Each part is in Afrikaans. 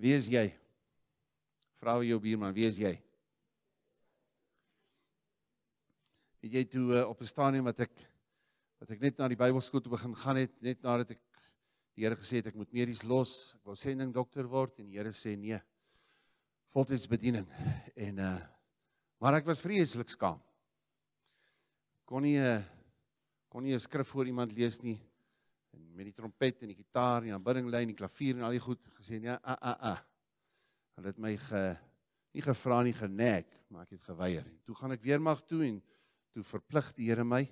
Wie is jy? Vra vir jou buurman, wie is jy? Weet jy toe eh, op 'n stadium wat ek wat ek net na die Bybelskool toe begin gaan het, net nadat ek die Here gesê het ek moet medies los, ek wou sending dokter word en die Here sê nee. Voltyds bediening. En uh maar ek was vreeslik skaam. Kon nie eh, kon nie 'n skrif voor iemand lees nie en met die trompet en die gitaar en aanbidding lei en die klavier en al die goed gesê ja a a a hulle het my ge nie gevra nie genek maar ek het geweier en toe gaan ek weer mag toe en toe verplig die Here my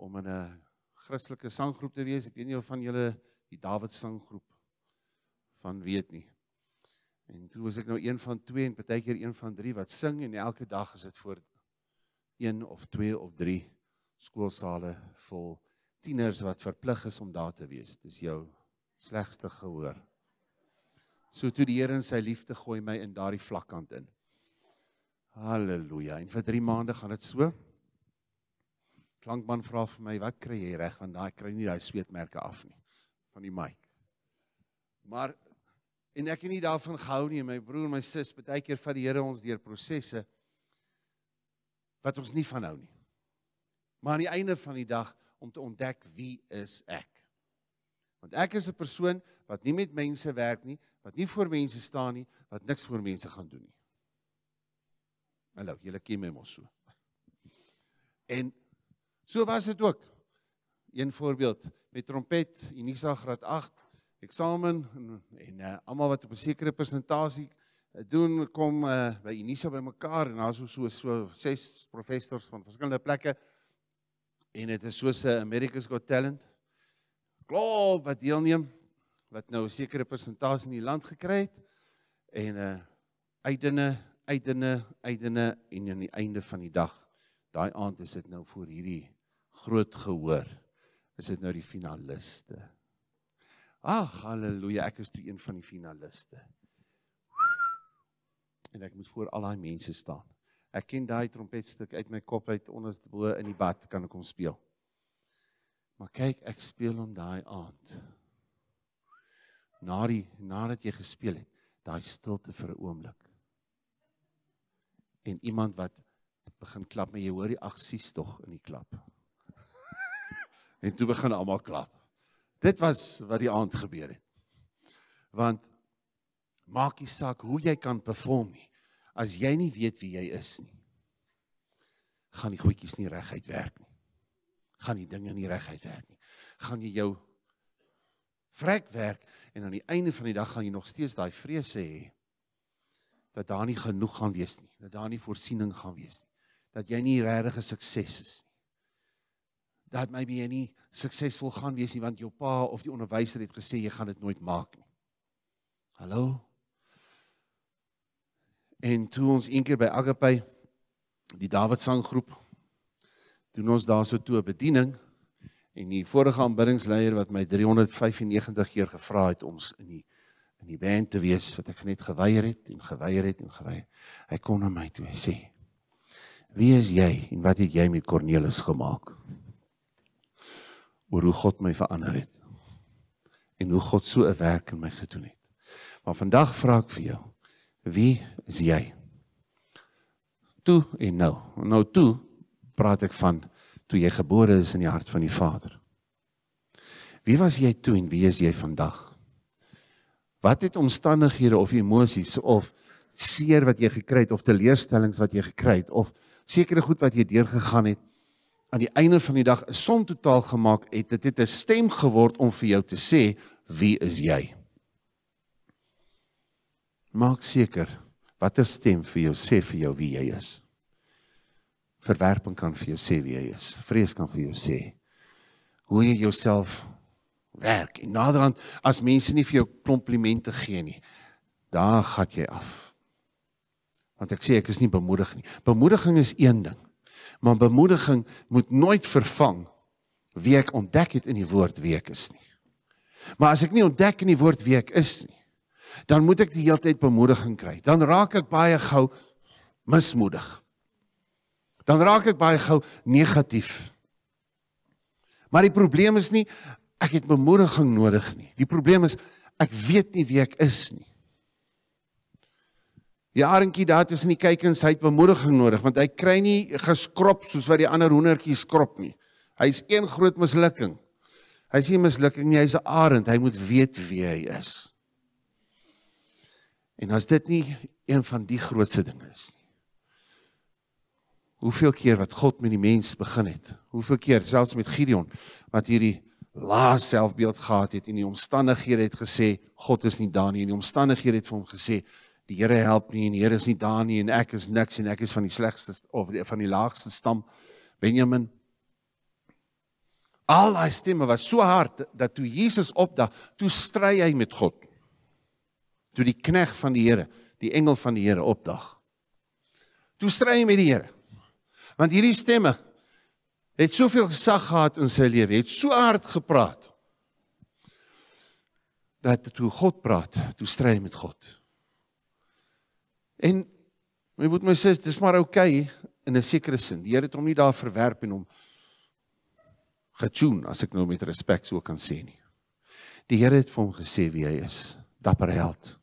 om in 'n Christelike sanggroep te wees ek weet nie of van julle die Dawid sanggroep van weet nie en toe was ek nou een van twee en baie keer een van drie wat sing en elke dag is dit voor een of twee of drie skoolsale vol tieners wat verplig is om daar te wees. Dis jou slegste gehoor. So toe die Here in sy liefde gooi my in daardie vlakkant in. Halleluja. En vir 3 maande gaan dit so. Klankman vra vir my, "Wat kry jy reg want daai kry nie daai sweetmerke af nie van die mic." Maar en ek het nie daarvan gehou nie, my broer, my sis, baie keer vat die Here ons deur prosesse wat ons nie van hou nie. Maar aan die einde van die dag om te ontdek wie is ek. Want ek is 'n persoon wat nie met mense werk nie, wat nie voor mense staan nie, wat niks voor mense gaan doen nie. Hallo, julle ken my mos so. En so was dit ook. Een voorbeeld met trompet, Unisa graad 8 eksamen en, en uh, eh, almal wat op 'n sekere presentasie uh, eh, doen kom uh, by Unisa bymekaar en daar is so so ses professors van verskillende plekke en dit is soos 'n America's Got Talent klop wat deelneem wat nou 'n sekere persentasie in die land gekry het en 'n uh, eh, uitdinne uitdinne uitdinne en aan die einde van die dag daai aand is dit nou vir hierdie groot gehoor is dit nou die finaliste ag haleluja ek is toe een van die finaliste en ek moet voor al daai mense staan Ek ken daai trompetstuk uit my kop uit onderste bo in die bad kan ek hom speel. Maar kyk, ek speel hom daai aand. Na die nadat jy gespeel het, daai stilte vir 'n oomblik. En iemand wat begin klap, maar jy hoor die agsies tog in die klap. en toe begin almal klap. Dit was wat die aand gebeur het. Want maak nie saak hoe jy kan perform nie as jy nie weet wie jy is nie, gaan die goedjies nie reguit werk nie. Gaan die dinge nie reguit werk nie. Gaan jy jou vrek werk en aan die einde van die dag gaan jy nog steeds daai vrese hê dat daar nie genoeg gaan wees nie, dat daar nie voorsiening gaan wees nie, dat jy nie regtig 'n sukses is nie. Dat maybe jy nie suksesvol gaan wees nie want jou pa of die onderwyser het gesê jy gaan dit nooit maak nie. Hallo En toe ons een keer by Agape die Dawid sanggroep doen ons daarso toe 'n bediening en die vorige aanbiddingsleier wat my 395 keer gevra het ons in die in die band te wees wat ek net geweier het en geweier het en geweier. Hy kom na my toe en sê: "Wie is jy en wat het jy met Cornelis gemaak?" Oor hoe God my verander het en hoe God so 'n werk in my gedoen het. Maar vandag vra ek vir jou Wie is jy? Toe en nou. Nou toe praat ek van toe jy gebore is in die hart van die Vader. Wie was jy toe en wie is jy vandag? Wat het omstandighede of emosies of seer wat jy gekry het of teleurstellings wat jy gekry het of sekere goed wat jy deurgegaan het aan die einde van die dag 'n som totaal gemaak het dit het 'n stem geword om vir jou te sê wie is jy? Maak seker watter stem vir jou sê vir jou wie jy is. Verwerping kan vir jou sê wie jy is. Vrees kan vir jou sê hoe jy jouself werk. In naderhand as mense nie vir jou komplimente gee nie, daar gat jy af. Want ek sê ek is nie bemoedig nie. Bemoediging is een ding, maar bemoediging moet nooit vervang wie ek ontdek het in die woord wie ek is nie. Maar as ek nie ontdek in die woord wie ek is nie, dan moet ek die hele tyd bemoediging kry. Dan raak ek baie gou mismoedig. Dan raak ek baie gou negatief. Maar die probleem is nie ek het bemoediging nodig nie. Die probleem is ek weet nie wie ek is nie. Die arentjie daar tussen die kykens, hy het bemoediging nodig want hy kry nie geskrop soos wat die ander hoendertjies skrop nie. Hy's een groot mislukking. Hy's nie mislukking nie, hy's 'n arend. Hy moet weet wie hy is. En as dit nie een van die grootste dinge is nie. Hoeveel keer wat God met die mens begin het. Hoeveel keer selfs met Gideon wat hierdie laa selfbeeld gehad het en die omstandighede het gesê God is nie daar nie en die omstandighede het vir hom gesê die Here help nie en die Here is nie daar nie en ek is niks en ek is van die slegste of van die laagste stam Benjamin Al daai stemme was so hard dat toe Jesus opdaag, toe stry hy met God toe die knegt van die Here, die engel van die Here opdag. Toe stry hy met die Here. Want hierdie stemme het soveel gesag gehad in sy lewe, het so hard gepraat. Dat toe God praat, toe stry hy met God. En my moet my sê, dis maar oukei okay, in 'n sekere sin. Die Here het hom nie daar verwerp en hom gechoen as ek nou met respek sou kan sê nie. Die Here het vir hom gesê wie hy is, dapper held.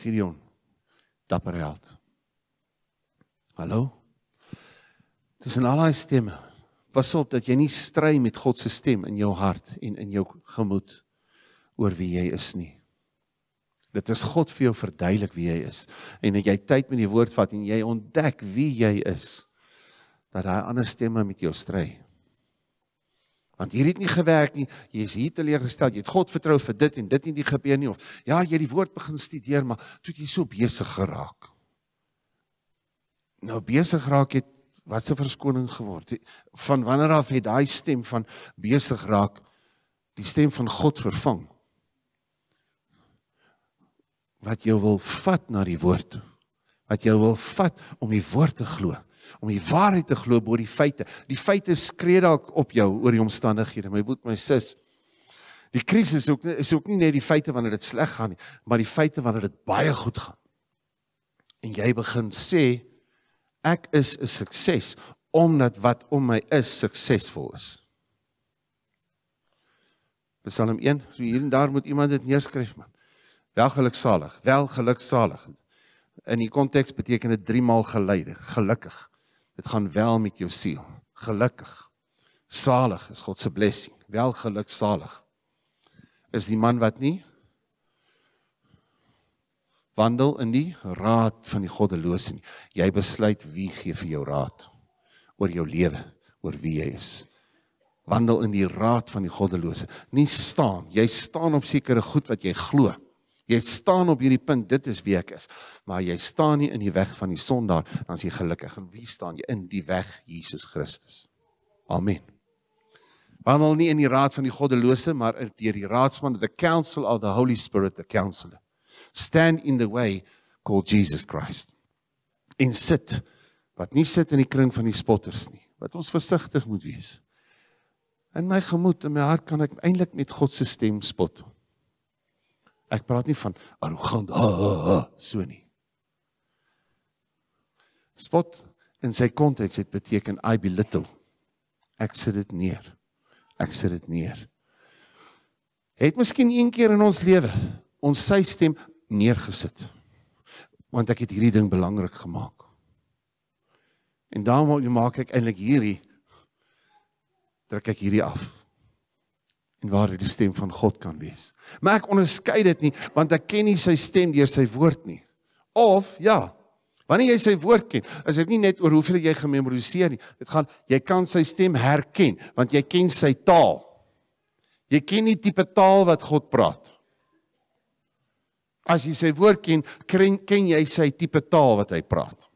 Gideon. Dapper held. Hallo. Tussen al daai stemme, pas op dat jy nie stry met God se stem in jou hart en in jou gemoed oor wie jy is nie. Dit is God vir jou verduidelik wie jy is en dat jy tyd met die woord vat en jy ontdek wie jy is dat daai ander stemme met jou stry want hier het nie gewerk nie. Jy is hier teleurgestel. Jy het God vertrou vir dit en dit het nie gebeur nie of ja, jy het die woord begin studeer, maar toe het jy so besig geraak. Nou besig raak het wat se verskoning geword. Van wanneer af het daai stem van besig raak die stem van God vervang? Wat jy wil vat na die woord. Wat jy wil vat om die woord te glo om die waarheid te glo bo die feite. Die feite skree dalk op jou oor die omstandighede, my boet my sis. Die krisis is ook nie is ook nie net die feite wanneer dit sleg gaan nie, maar die feite wanneer dit baie goed gaan. En jy begin sê ek is 'n sukses omdat wat om my is suksesvol is. Psalm 1, so hier en daar moet iemand dit neerskryf man. Wel geluksalig, wel geluksalig. In die konteks beteken dit 3 maal geleide, gelukkig dit gaan wel met jou siel. Gelukkig. Salig is God se blessing. Wel gelukkig salig. Is die man wat nie wandel in die raad van die goddelose nie. Jy besluit wie gee vir jou raad oor jou lewe, oor wie jy is. Wandel in die raad van die goddelose, nie staan. Jy staan op sekere goed wat jy glo. Jy staan op hierdie punt, dit is wie ek is. Maar jy staan nie in die weg van die sondaar, dan is jy gelukkig. En wie staan jy in die weg? Jesus Christus. Amen. Wandel nie in die raad van die goddelose, maar deur die raadsman, the counsel of the Holy Spirit, the counselor. Stand in the way called Jesus Christ. In sit wat nie sit in die kring van die spotters nie. Wat ons versigtig moet wees. In my gemoed en my hart kan ek eintlik met God se stem spot. Ek praat nie van arrogant ah, ah, ah, so nie. Spot in sy konteks het beteken I belittle. Ek sit dit neer. Ek sit dit neer. Het miskien een keer in ons lewe ons sy stem neergesit. Want ek het hierdie ding belangrik gemaak. En daarom maak ek eintlik hierdie trek ek hierdie af en waar dit die stem van God kan wees. Maar ek onderskei dit nie want ek ken nie sy stem deur sy woord nie. Of ja, wanneer jy sy woord ken, is dit nie net oor hoeveel jy gememoriseer nie. Dit gaan jy kan sy stem herken want jy ken sy taal. Jy ken die tipe taal wat God praat. As jy sy woord ken, ken, ken jy sy tipe taal wat hy praat.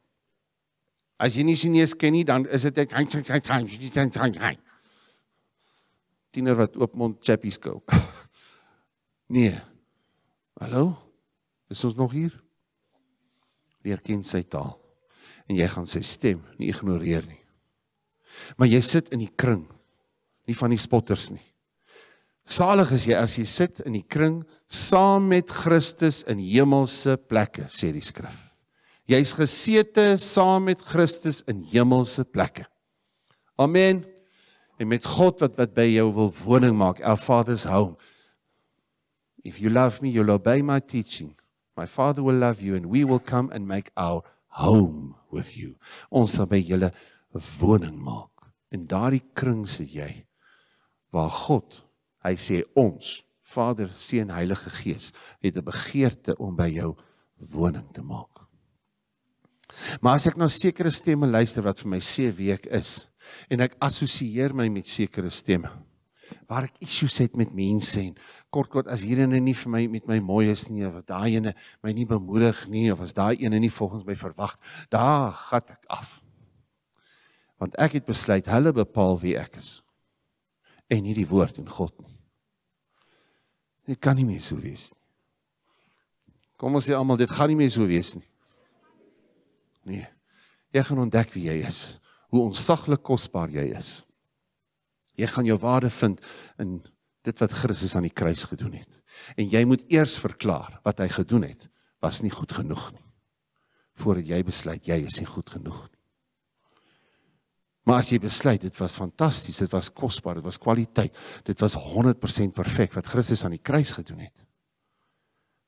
As jy nie Chinese ken nie, dan is dit 'n tiener wat oopmond chappies kou. nee. Hallo? Is ons nog hier? Leer ken sy taal en jy gaan sy stem nie ignoreer nie. Maar jy sit in die kring nie van die spotters nie. Salig is jy as jy sit in die kring saam met Christus in hemelse plekke, sê die skrif. Jy's gesete saam met Christus in hemelse plekke. Amen en met God wat wat by jou wil woning maak, our father's home. If you love me, you'll obey my teaching. My father will love you and we will come and make our home with you. Ons sal by julle woning maak. In daardie kring sit jy waar God, hy sê ons, Vader, Seun, Heilige Gees, het 'n begeerte om by jou woning te maak. Maar as ek nou sekere stemme luister wat vir my sê wie ek is, en ek assosieer my met sekere stemme waar ek issues het met mense en kort kort as hierdie ene nie vir my met my mooi is nie of daai ene my nie bemoedig nie of as daai ene nie volgens my verwag daar gat ek af want ek het besluit hulle bepaal wie ek is en nie die woord en God nie dit kan nie meer so wees nie kom ons sê almal dit gaan nie meer so wees nie nee jy gaan ontdek wie jy is hoe onsaglik kosbaar jy is. Jy gaan jou waarde vind in dit wat Christus aan die kruis gedoen het. En jy moet eers verklaar wat hy gedoen het was nie goed genoeg nie. Voordat jy besluit jy is nie goed genoeg nie. Maar as jy besluit dit was fantasties, dit was kosbaar, dit was kwaliteit, dit was 100% perfek wat Christus aan die kruis gedoen het.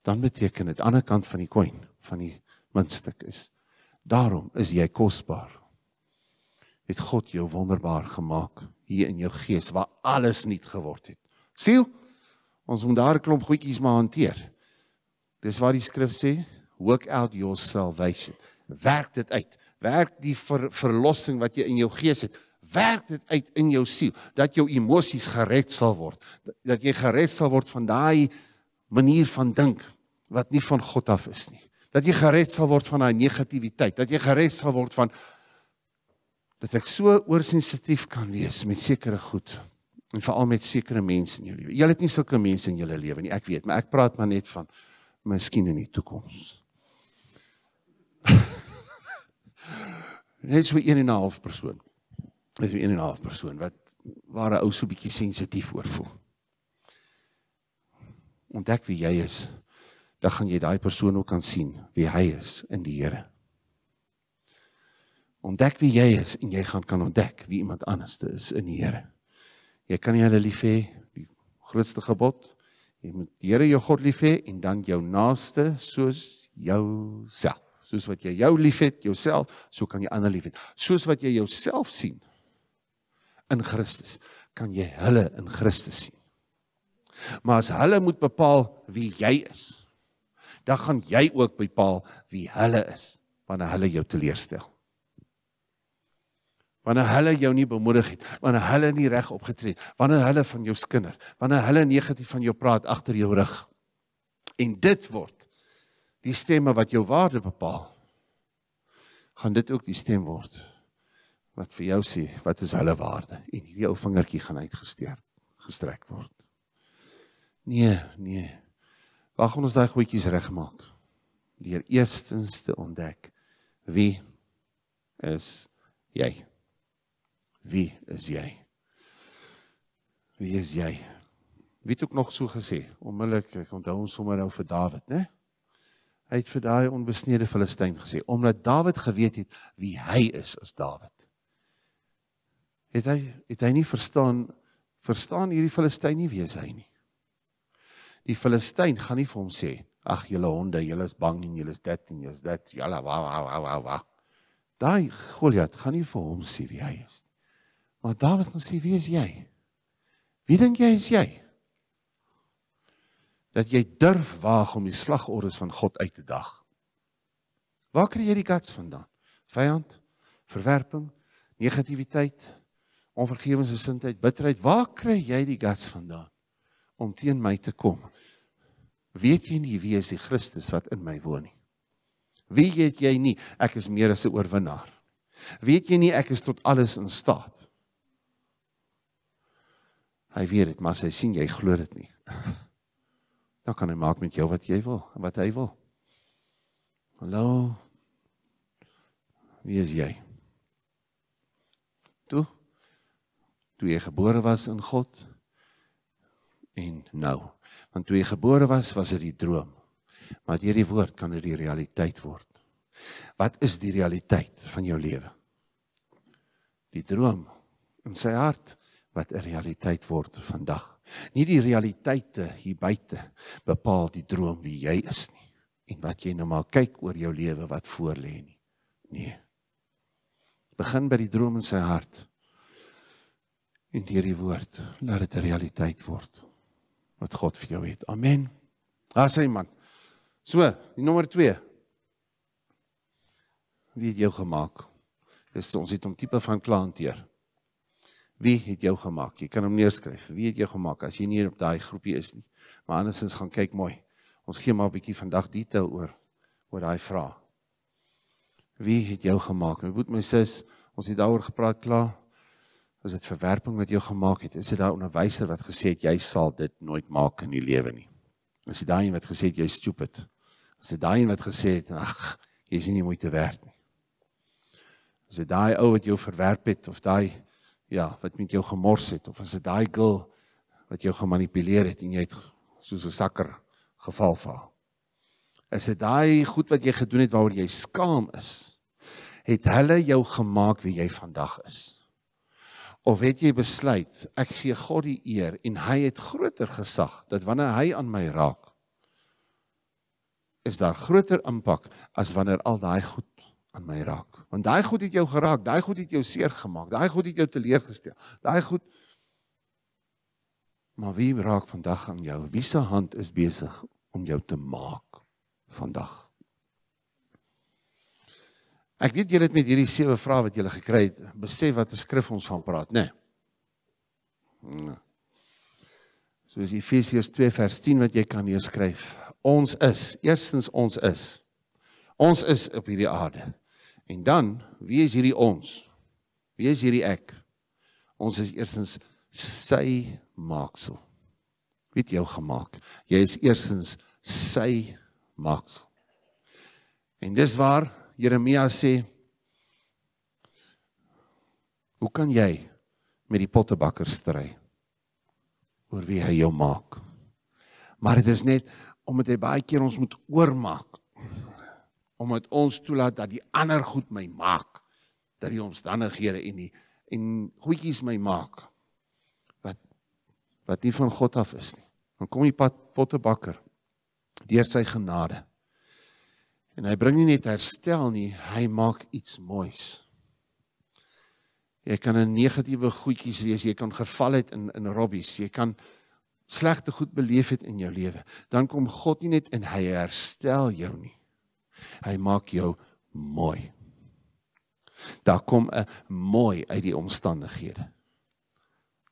Dan beteken dit aan die ander kant van die coin, van die muntstuk is. Daarom is jy kosbaar het God jou wonderbaar gemaak hier in jou gees waar alles nuut geword het. Siel, ons moet daar 'n klomp goedjies maar hanteer. Dis wat die skrif sê, work out your salvation. Werk dit uit. Werk die ver, verlossing wat jy in jou gees het. Werk dit uit in jou siel dat jou emosies gered sal word. Dat jy gered sal word van daai manier van dink wat nie van God af is nie. Dat jy gered sal word van daai negativiteit, dat jy gered sal word van dat ek so oorsensitief kan wees met sekere goed en veral met sekere mense in jou lewe. Jy het nie sulke mense in jou lewe nie, ek weet, maar ek praat maar net van miskien in die toekoms. net so 1 en 'n half persoon. Net so 1 en 'n half persoon wat waar 'n ou so bietjie sensitief oor voel. Ontdek wie jy is, dan gaan jy daai persoon ook kan sien wie hy is in die Here. Ontdek wie jy is en jy gaan kan ontdek wie iemand anderste is in die Here. Jy kan nie hulle lief hê die grootste gebod. Jy moet die Here jou God lief hê en dan jou naaste soos jouself. Soos wat jy jou liefhet, jouself, so kan jy ander liefhet. Soos wat jy jouself sien in Christus, kan jy hulle in Christus sien. Maar as hulle moet bepaal wie jy is, dan gaan jy ook bepaal wie hulle is wanneer hulle jou teleurstel wanneer hulle jou nie bemoedig het, wanneer hulle nie reg opgetree het, wanneer hulle van jou skinder, wanneer hulle negatief van jou praat agter jou rug. En dit word die stemme wat jou waarde bepaal. Gaan dit ook die stem word wat vir jou sê wat is hulle waarde en hierdie ou vingertjie gaan uitgesteek gestrek word. Nee, nee. Wag ons daai goedjies regmaak. Leer eerstens te ontdek wie is jy? Wie is jy? Wie is jy? Wie het ook nog so gesê? Onmiddellik, ek onthou ons sommer nou vir Dawid, né? Hy het vir daai onbesnede Filistyn gesê omdat Dawid geweet het wie hy is as Dawid. Het hy het hy nie verstaan verstaan hierdie Filistyn nie wie hy is nie. Die Filistyn gaan nie vir hom sê ag julle honde, julle is bang en julle is dit en julle is dit. Ja la wa wa wa wa. Daai Goliat gaan nie vir hom sê wie hy is nie. Maar Dawid gaan sê, "Wie is jy? Wie dink jy is jy? Dat jy durf waag om die slagorders van God uit te dag? Waar kry jy die guts vandaan? Vyand, verwerping, negativiteit, onvergewensgesindheid, bitterheid. Waar kry jy die guts vandaan om teen my te kom? Weet jy nie wie is die Christus wat in my woon nie? Weet jy jy nie ek is meer as 'n oorwinnaar? Weet jy nie ek is tot alles in staat nie?" Hy weet dit, maar as hy sien jy glo dit nie. Dan kan hy maak met jou wat jy wil en wat hy wil. Hallo. Wie is jy? Toe toe jy gebore was in God en nou. Want toe jy gebore was, was dit die droom. Maar hierdie woord kan dit die realiteit word. Wat is die realiteit van jou lewe? Die droom in sy hart wat 'n realiteit word vandag. Nie die realiteite hier buite bepaal die droom wie jy is nie en wat jy nou maar kyk oor jou lewe wat voor lê nie. Nee. Begin by die droom in sy hart. En deur die woord laat dit 'n realiteit word wat God vir jou het. Amen. Daar sê man. So, die nommer 2. Wie het jou gemaak? Dis ons het hom tipe van klaanteer. Wie het jou gemaak? Jy kan hom neerskryf. Wie het jou gemaak as jy nie op daai groepie is nie? Maar andersins gaan kyk mooi. Ons gee maar 'n bietjie vandag detail oor oor daai vraag. Wie het jou gemaak? Nou my boet my sis, ons het daaroor gepraat klaar. As dit verwerping met jou gemaak het, is dit daai onderwyser wat gesê het jy sal dit nooit maak in die lewe nie. Is dit daai een wat gesê het jy stupid? Is dit daai een wat gesê het ag, jy is nie moeite werd nie. Is dit daai ou wat jou verwerp het of daai ja, wat met jou gemors het of as dit daai girl wat jou gemanipuleer het en jy het soos 'n sakker geval vir haar. As dit daai goed wat jy gedoen het waaroor jy skaam is, het hulle jou gemaak wie jy vandag is. Of het jy besluit ek gee God die eer en hy het groter gesag dat wanneer hy aan my raak is daar groter impak as wanneer al daai goed aan my raak. Want daai goed het jou geraak, daai goed het jou seer gemaak, daai goed het jou teleurgestel. Daai goed Maar wie raak vandag aan jou? Wie se hand is besig om jou te maak vandag? Ek weet julle het met hierdie sewe vrae wat julle gekry het, besef wat die skrif ons van praat, né? Nee. Soos Efesiërs 2 vers 10 wat jy kan neerskryf. Ons is, eerstens ons is. Ons is op hierdie aarde. En dan, wie is hierdie ons? Wie is hierdie ek? Ons is eersens sy maaksel. Wie het jou gemaak? Jy is eersens sy maaksel. En dis waar Jeremia sê Hoe kan jy met die pottebakker stry oor wie hy jou maak? Maar dit is net omdat hy baie keer ons moet oormaak omdat ons toelaat dat die ander goed my maak dat die omstandighede en die en goedjies my maak wat wat nie van God af is nie dan kom die pot, pottebakker deur sy genade en hy bring nie net herstel nie hy maak iets moois jy kan 'n negatiewe goedjies wees jy kan geval het in in robbies jy kan slegte goed beleef het in jou lewe dan kom God nie net en hy herstel jou nie Hy maak jou mooi. Daar kom 'n mooi uit die omstandighede.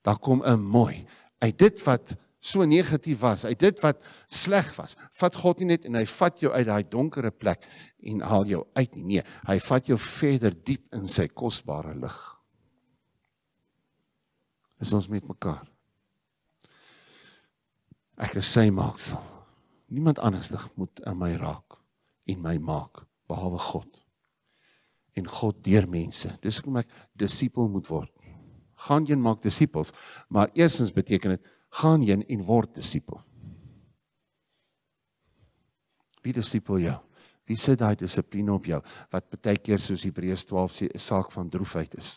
Daar kom 'n mooi uit dit wat so negatief was, uit dit wat sleg was. Vat God nie net en hy vat jou uit daai donkerre plek en haal jou uit nie. Nee, hy vat jou verder diep in sy kosbare lig. Is ons met mekaar? Ek is sy maaksel. Niemand anders moet aan my raak en my maak behalwe God. En God deur mense. Dis hoekom ek disipel moet word. Gaan heen maak disippels, maar eersens beteken dit gaan heen en word disipel. Wie disipel jou? Wie sit daai dissipline op jou wat baie keer soos Hebreërs 12 sê 'n saak van droefheid is?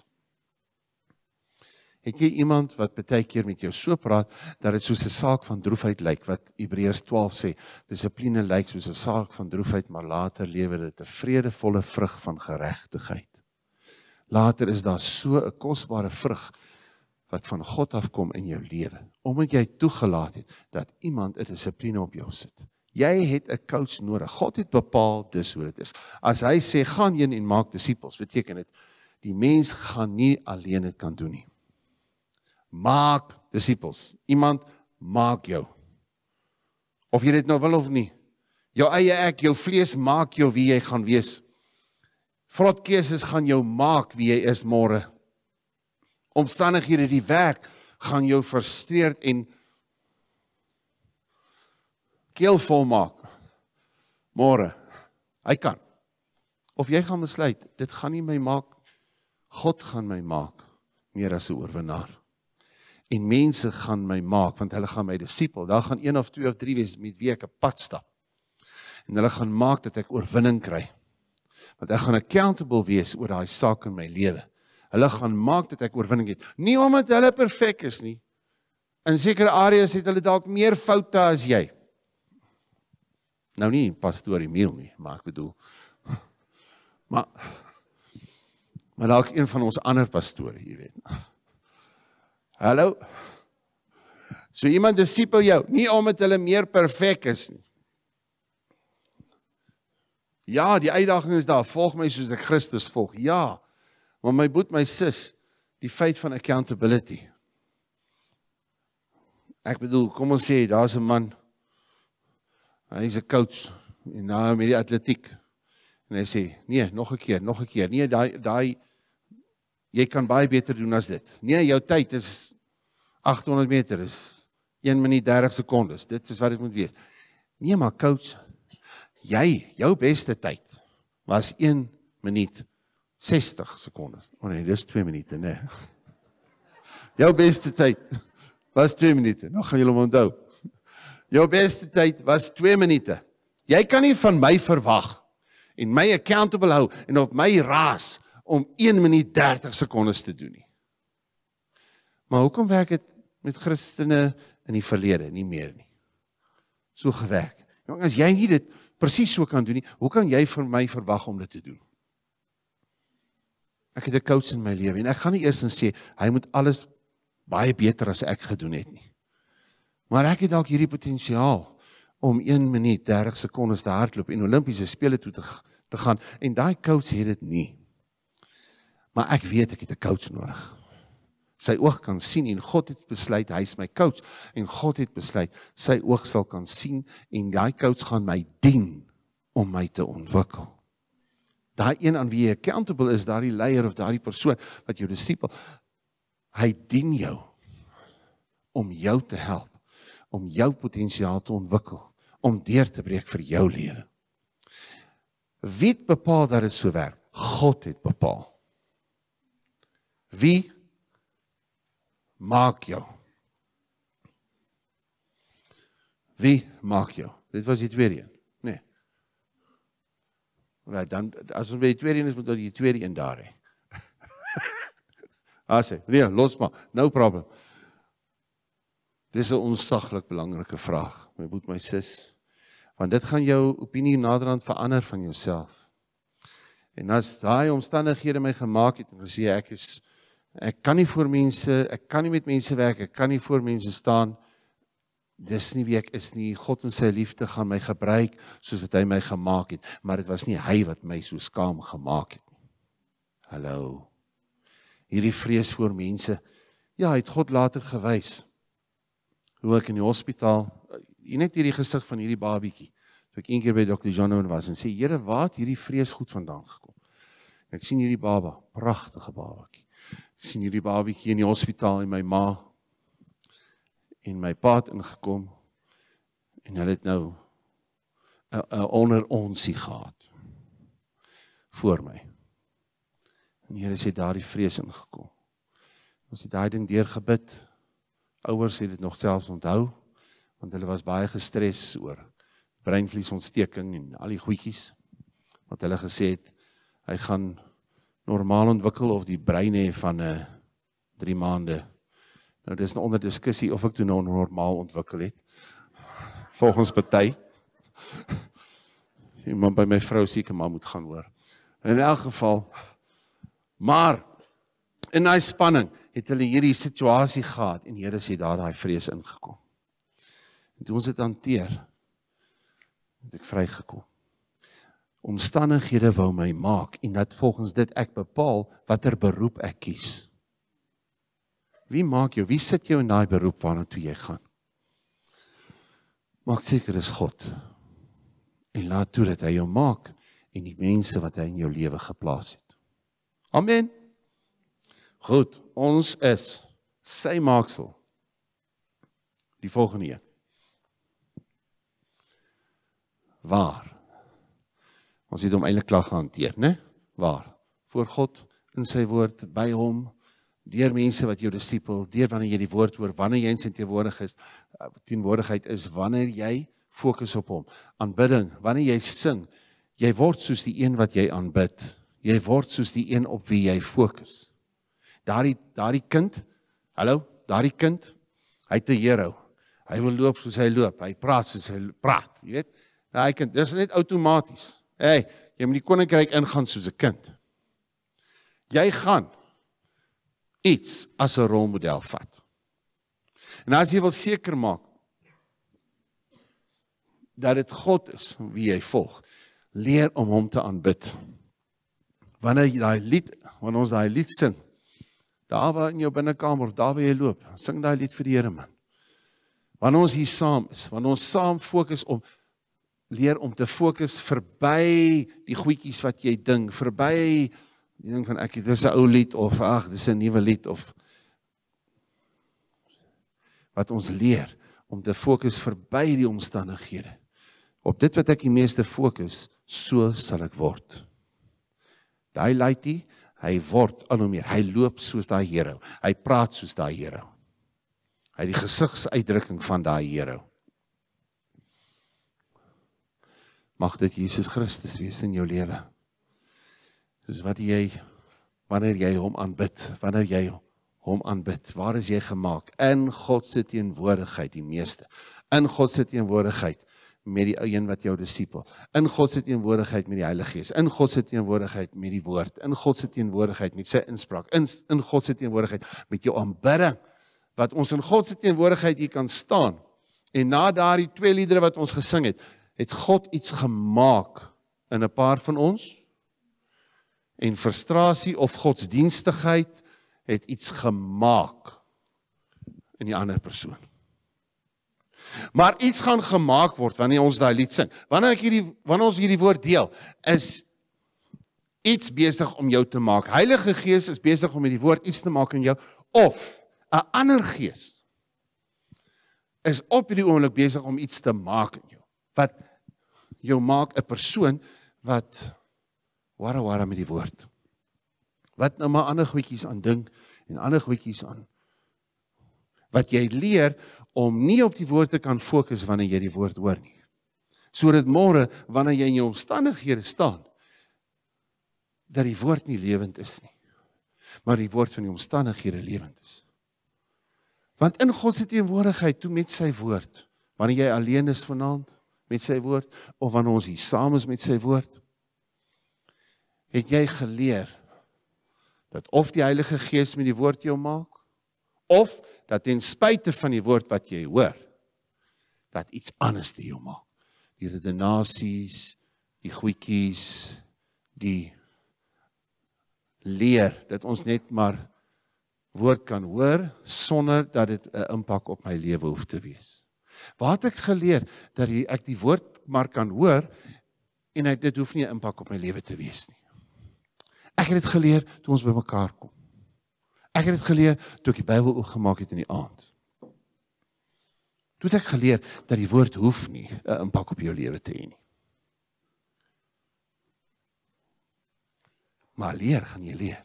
Het jy iemand wat baie keer met jou so praat dat dit soos 'n saak van droefheid lyk wat Hebreërs 12 sê, dissipline lyk soos 'n saak van droefheid, maar later lewe dit 'n vredevolle vrug van geregtigheid. Later is daar so 'n kosbare vrug wat van God afkom in jou lewe, omdat jy toegelaat het dat iemand 'n dissipline op jou sit. Jy het 'n coach nodig. God het bepaal dis hoe dit is. As hy sê gaan heen en maak disippels, beteken dit die mens gaan nie alleen dit kan doen nie maak disippels. Iemand maak jou. Of jy dit nou wil of nie. Jou eie ek, jou vlees maak jou wie jy gaan wees. Frotkeuses gaan jou maak wie jy is môre. Omstandighede die werk gaan jou frustreerd en keelvol maak. Môre. Hy kan. Of jy gaan besluit, dit gaan nie my maak God gaan my maak meer as 'n oorwinnaar en mense gaan my maak want hulle gaan my disipel. Daar gaan een of twee of drie wees met wie ek 'n pad stap. En hulle gaan maak dat ek oorwinning kry. Want ek gaan accountable wees oor daai saak in my lewe. Hulle gaan maak dat ek oorwinning het. Nie omdat hulle perfek is nie. In sekere areas het hulle dalk meer foute as jy. Nou nie pastoor Emil nie, maar ek bedoel maar maar dalk een van ons ander pastore, jy weet. Hallo. So iemand disipel jou, nie omdat hulle meer perfek is nie. Ja, die uitdaging is daar, volg my soos ek Christus volg. Ja. Maar my boet, my sis, die feit van accountability. Ek bedoel, kom ons sê, daar's 'n man. Hy's 'n coach en nou met die atletiek. En hy sê, "Nee, nog 'n keer, nog 'n keer. Nee, daai daai jy kan baie beter doen as dit. Nee, jou tyd is 800 meter is 1 minuut 30 sekondes. Dit is wat dit moet wees. Nee, maar coach, jy, jou beste tyd was 1 minuut 60 sekondes. O oh nee, dis 2 minute, nee. Jou beste tyd was 2 minute. Nou gaan julle onthou. Jou beste tyd was 2 minute. Jy kan nie van my verwag en my accountable hou en op my raas om 1 minuut 30 sekondes te doen nie. Maar hoekom werk dit met Christene in die verlede nie meer nie? So gewerk. Want as jy nie dit presies so kan doen nie, hoe kan jy van my verwag om dit te doen? Ek het 'n coach in my lewe en ek gaan nie eers en sê hy moet alles baie beter as ek gedoen het nie. Maar ek het dalk hierdie potensiaal om 1 minuut 30 sekondes te hardloop en Olimpiese spele toe te te gaan en daai coach het dit nie. Maar ek weet ek het 'n coach nodig. Sy oog kan sien en God het besluit hy's my coach en God het besluit sy oog sal kan sien en daai coach gaan my dien om my te ontwikkel. Daai een aan wie jy accountable is, daai leier of daai persoon wat jou disipel, hy dien jou om jou te help om jou potensiaal te ontwikkel, om deur te breek vir jou lewe. Wie bepaal dat dit so werk? God het bepaal. Wie maak jou? Wie maak jou? Dit was die tweede een, né? Nee. Right, dan as ons by die tweede een is, moet ons die tweede een daar hê. Asse, ah, nee, los maar. Nou probleem. Dis 'n onsaaglik belangrike vraag, my boet my sis. Want dit gaan jou opinie naderhand verander van jouself. En as daai omstandighede my gemaak het en gesê ek is Ek kan nie voor mense, ek kan nie met mense werk, ek kan nie voor mense staan. Dis nie wie ek is nie. God in sy liefde gaan my gebruik soos wat hy my gemaak het, maar dit was nie hy wat my so skaam gemaak het nie. Hallo. Hierdie vrees voor mense. Ja, het God later gewys hoe ek in die hospitaal net hierdie gesig van hierdie babietjie toe ek een keer by dokter Jonon was en sê, "Here, waar het hierdie vrees goed vandaan gekom?" En ek sien hierdie baba, pragtige babatjie sien hierdie babatjie in die hospitaal en my ma en my pa het ingekom en hulle het nou 'n onder onsie gehad voor my. En die Here sê daardie vrees ingekom. Ons het daai ding deurgebid. Ouers het dit nog selfs onthou want hulle was baie gestres oor breinvliesontsteking en al die goedjies wat hulle gesê het hy gaan normaal ontwikkel of die brein hè van 'n eh, 3 maande. Nou dis 'n nou onder diskussie of ek toe nou normaal ontwikkel het. Volgens party. Iemand by my vrou seker maar moet gaan hoor. In elk geval maar in daai spanning het hulle hierdie situasie gehad en Here sê daar daai vrees ingekom. En toe ons dit hanteer het ek vrygekom omstandighede wou my maak en dat volgens dit ek bepaal watter beroep ek kies. Wie maak jou? Wie sit jou in daai beroep waarna toe jy gaan? Maak seker dis God. En laat toe dat hy jou maak en die mense wat hy in jou lewe geplaas het. Amen. Goed, ons is sy maaksel. Die volgende een. Waar? Ons het hom eintlik klag gehanteer, né? Waar? Voor God in sy woord by hom deur mense wat jou disipel, deur wanneer jy die woord hoor, wanneer jy in sy teenwoordigheid is, eh, teenwoordigheid is wanneer jy fokus op hom. Aanbidding, wanneer jy sing, jy word soos die een wat jy aanbid. Jy word soos die een op wie jy fokus. Daardie daardie kind, hallo, daardie kind, hy te Here. Hy wil loop soos hy loop, hy praat soos hy praat, jy weet. Daai kind, dis net outomaties. Hey, jy moet die koninkryk ingaan soos 'n kind. Jy gaan iets as 'n rolmodel vat. En as jy wil seker maak dat dit God is wie jy volg, leer om hom te aanbid. Wanneer jy daai lied, wanneer ons daai lied sing, daar waar in jou binnekamer, daar waar jy loop, sing daai lied vir die Here man. Wanneer ons hier saam is, wanneer ons saam fokus om leer om te fokus verby die goedjies wat jy dink, verby die ding van ek dit is 'n ou lied of ag, dis 'n nuwe lied of wat ons leer om te fokus verby die omstandighede. Op dit wat ek die meeste fokus, so sal ek word. Daai laaitie, hy word al hoe meer. Hy loop soos daai hero. Hy praat soos daai hero. Hy het die gesigsuitdrukking van daai hero. mag dit Jesus Christus wees in jou lewe. Soos wat jy wanneer jy hom aanbid, wanneer jy hom aanbid, waar is jy gemaak? In God se teenwoordigheid die meeste. In God se teenwoordigheid met die ou een wat jou disipel. In God se teenwoordigheid met die Heilige Gees. In God se teenwoordigheid met die woord. In God se teenwoordigheid met sy inspraak. In in God se teenwoordigheid met jou aanbidding wat ons in God se teenwoordigheid hier kan staan. En na daardie twee liedere wat ons gesing het, het God iets gemaak in 'n paar van ons. En frustrasie of godsdienstigheid het iets gemaak in die ander persoon. Maar iets gaan gemaak word wanneer ons daai lied sing. Wanneer ek hierdie wanneer ons hierdie woord deel, is iets besig om jou te maak. Heilige Gees is besig om hierdie woord iets te maak in jou of 'n ander gees is op hierdie oomblik besig om iets te maak in jou. Wat jou maak 'n persoon wat warre warre met die woord. Wat nou maar ander goedjies aan dink en ander goedjies aan wat jy leer om nie op die woord te kan fokus wanneer jy die woord hoor nie. Sodat môre wanneer jy in jou omstandighede staan dat die woord nie lewend is nie. Maar die woord van die omstandighede lewend is. Want in God se teenwoordigheid toe met sy woord, wanneer jy alleen is vanaand, met sy woord of wanneer ons hier saam is met sy woord het jy geleer dat of die Heilige Gees met die woord jou maak of dat ten spyte van die woord wat jy hoor dat iets anders te jou maak die redenasies die goedjies die leer dat ons net maar woord kan hoor sonder dat dit 'n impak op my lewe hoef te wees. Waar het ek geleer dat ek die woord maar kan hoor en ek dit hoef nie 'n impak op my lewe te wees nie. Ek het dit geleer toe ons bymekaar kom. Ek het dit geleer toe ek die Bybel oopgemaak het in die aand. Toe het ek geleer dat die woord hoef nie 'n impak op jou lewe te hê nie. Maar leer gaan jy leer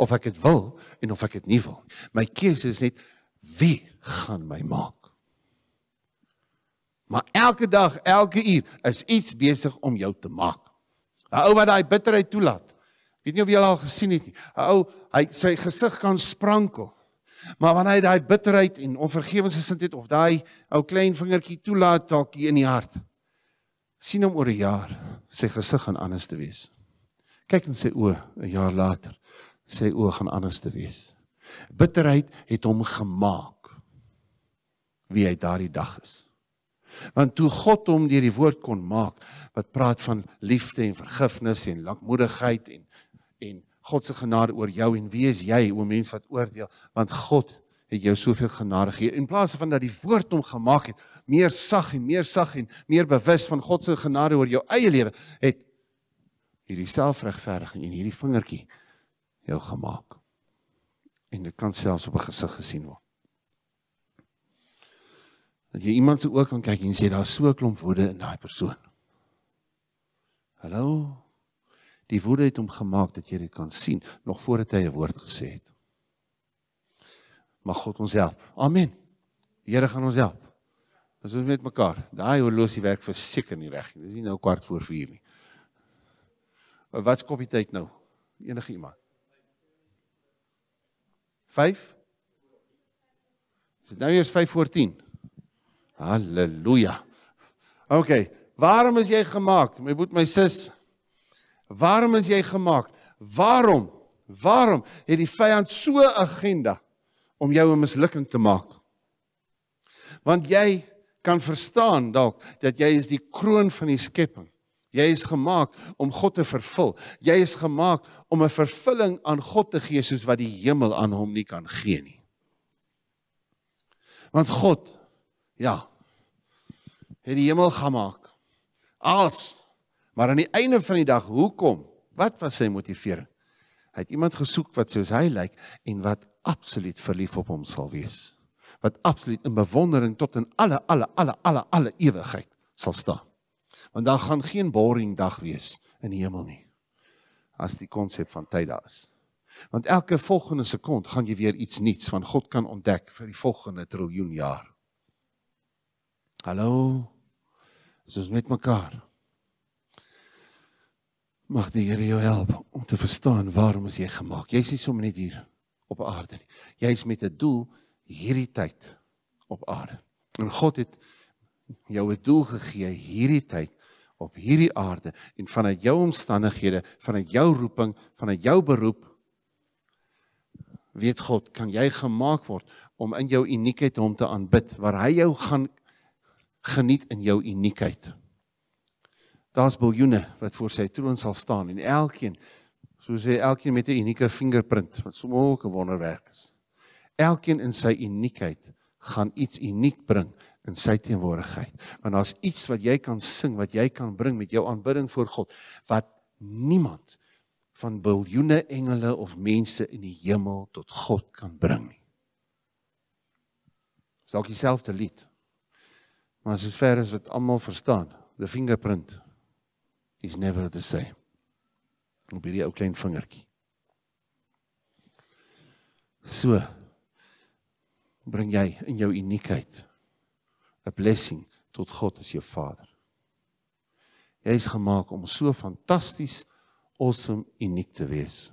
of ek dit wil en of ek dit nie wil. My keuse is net wie gaan my maak. Maar elke dag, elke uur is iets besig om jou te maak. 'n Ou wat daai bitterheid toelaat. Ek weet nie of jy al gesien het nie. 'n Ou, hy sy gesig kan sprankel. Maar wanneer hy daai bitterheid en onvergewensgesindheid het of daai ou klein vingertjie toelaat dalk hier in die hart, sien hom oor 'n jaar sy gesig gaan anders te wees. Kyk in sy oë 'n jaar later, sy oë gaan anders te wees. Bitterheid het hom gemaak wie hy daardie dag is. Want toe God hom deur die woord kon maak wat praat van liefde en vergifnis en lankmoedigheid en en God se genade oor jou en wie is jy o mens wat oordeel want God het jou soveel genade gegee in plaas van dat die woord hom gemaak het meer sag en meer sag en meer bewus van God se genade oor jou eie lewe het hierdie selfregverdiging en hierdie vingertjie jou gemaak en dit kan selfs op 'n gesig gesien word dat jy iemand se oë kan kyk en sê daar's so 'n klomp woede in daai persoon. Hallo. Die woede het hom gemaak dat jy dit kan sien nog voordat hy 'n woord gesê het. Mag God ons help. Amen. Die Here gaan ons help. As ons met mekaar, daai horlosie werk verseker nie reg nie. Dis nie nou kwart voor 4 nie. Wat skop die tyd nou? Enige iemand? 5? Dis nou eers 5:14. Halleluja. OK, waarom is jy gemaak, my boet my sis? Waarom is jy gemaak? Waarom? Waarom het die vyand so 'n agenda om jou 'n mislukking te maak? Want jy kan verstaan dalk dat jy is die kroon van die skepping. Jy is gemaak om God te vervul. Jy is gemaak om 'n vervulling aan God te gee soos wat die hemel aan hom nie kan gee nie. Want God ja, het die hemel gemaak. Als maar aan die einde van die dag, hoekom? Wat was sy motivering? Hy het iemand gesoek wat soos hy lyk en wat absoluut verlief op hom sal wees. Wat absoluut in bewondering tot in alle alle alle alle alle ewigheid sal staan. Want daar gaan geen boring dag wees in die hemel nie. As die konsep van tyd daar is. Want elke volgende sekond gaan jy weer iets nuuts van God kan ontdek vir die volgende triljoen jaar. Hallo. Is ons met mekaar? Mag die Here jou help om te verstaan waarom is jy gemaak? Jy's nie sommer net hier op aarde nie. Jy's met 'n doel hierdie tyd op aarde. En God het jou 'n doel gegee hierdie tyd op hierdie aarde en vanuit jou omstandighede, vanuit jou roeping, vanuit jou beroep weet God kan jy gemaak word om in jou uniekheid hom te aanbid waar hy jou gaan geniet in jou uniekheid. Daar's biljoene wat voor sy troon sal staan en elkeen soos hy elkeen met 'n unieke vingerprint wat so 'n ook 'n wonderwerk is. Elkeen in sy uniekheid gaan iets uniek bring in sy teenwoordigheid. Want daar's iets wat jy kan sing, wat jy kan bring met jou aanbidding voor God wat niemand van biljoene engele of mense in die hemel tot God kan bring nie. Dis dalk dieselfde lied Maar as dit ver is wat almal verstaan, the fingerprint is never the same. Op hierdie ou klein vingertjie. So bring jy in jou uniekheid 'n blessing tot God as jou Vader. Hy is gemaak om so fantasties, awesome, uniek te wees.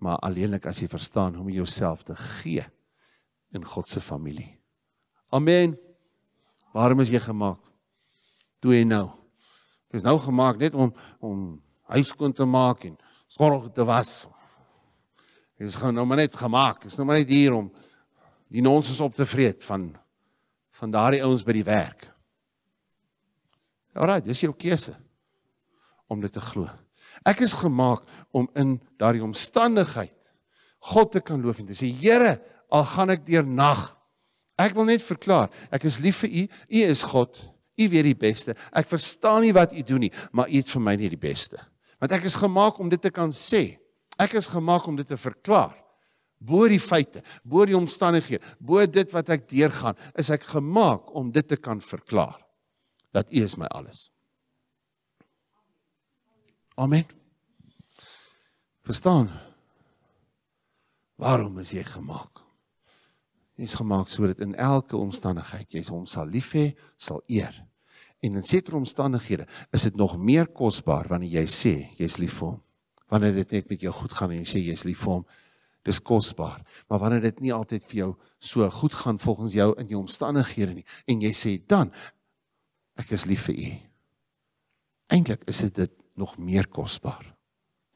Maar alleenlik as jy verstaan hoe om jouself te gee in God se familie. Amen. Waarom is jy gemaak? Toe en nou. Jy's nou gemaak net om om huis skoon te maak en skoon te was. Jy's gaan nou maar net gemaak. Jy's nou maar net hier om die nonsens op te vreet van van daardie ouens by die werk. Alraai, dis jou keuse om dit te glo. Ek is gemaak om in daardie omstandigheid God te kan loof en te sê Here, al gaan ek deur nag Ek wil net verklaar, ek is lief vir u. U is God. U weet die beste. Ek verstaan nie wat u doen nie, maar u het vir my nie die beste. Want ek is gemaak om dit te kan sê. Ek is gemaak om dit te verklaar. Bo die feite, bo die omstandighede, bo dit wat ek deurgaan, is ek gemaak om dit te kan verklaar dat U is my alles. Amen. Verstaan? Waarom is jy gemaak? is gemaak sodat in elke omstandigheid jy hom sal lief hê, sal eer. En in sekere omstandighede is dit nog meer kosbaar wanneer jy sê jy's lief vir hom. Wanneer dit net met jou goed gaan en jy sê jy's lief vir hom, dis kosbaar. Maar wanneer dit nie altyd vir jou so goed gaan volgens jou in jou omstandighede nie en jy sê dan ek is lief vir u. Eintlik is dit dit nog meer kosbaar.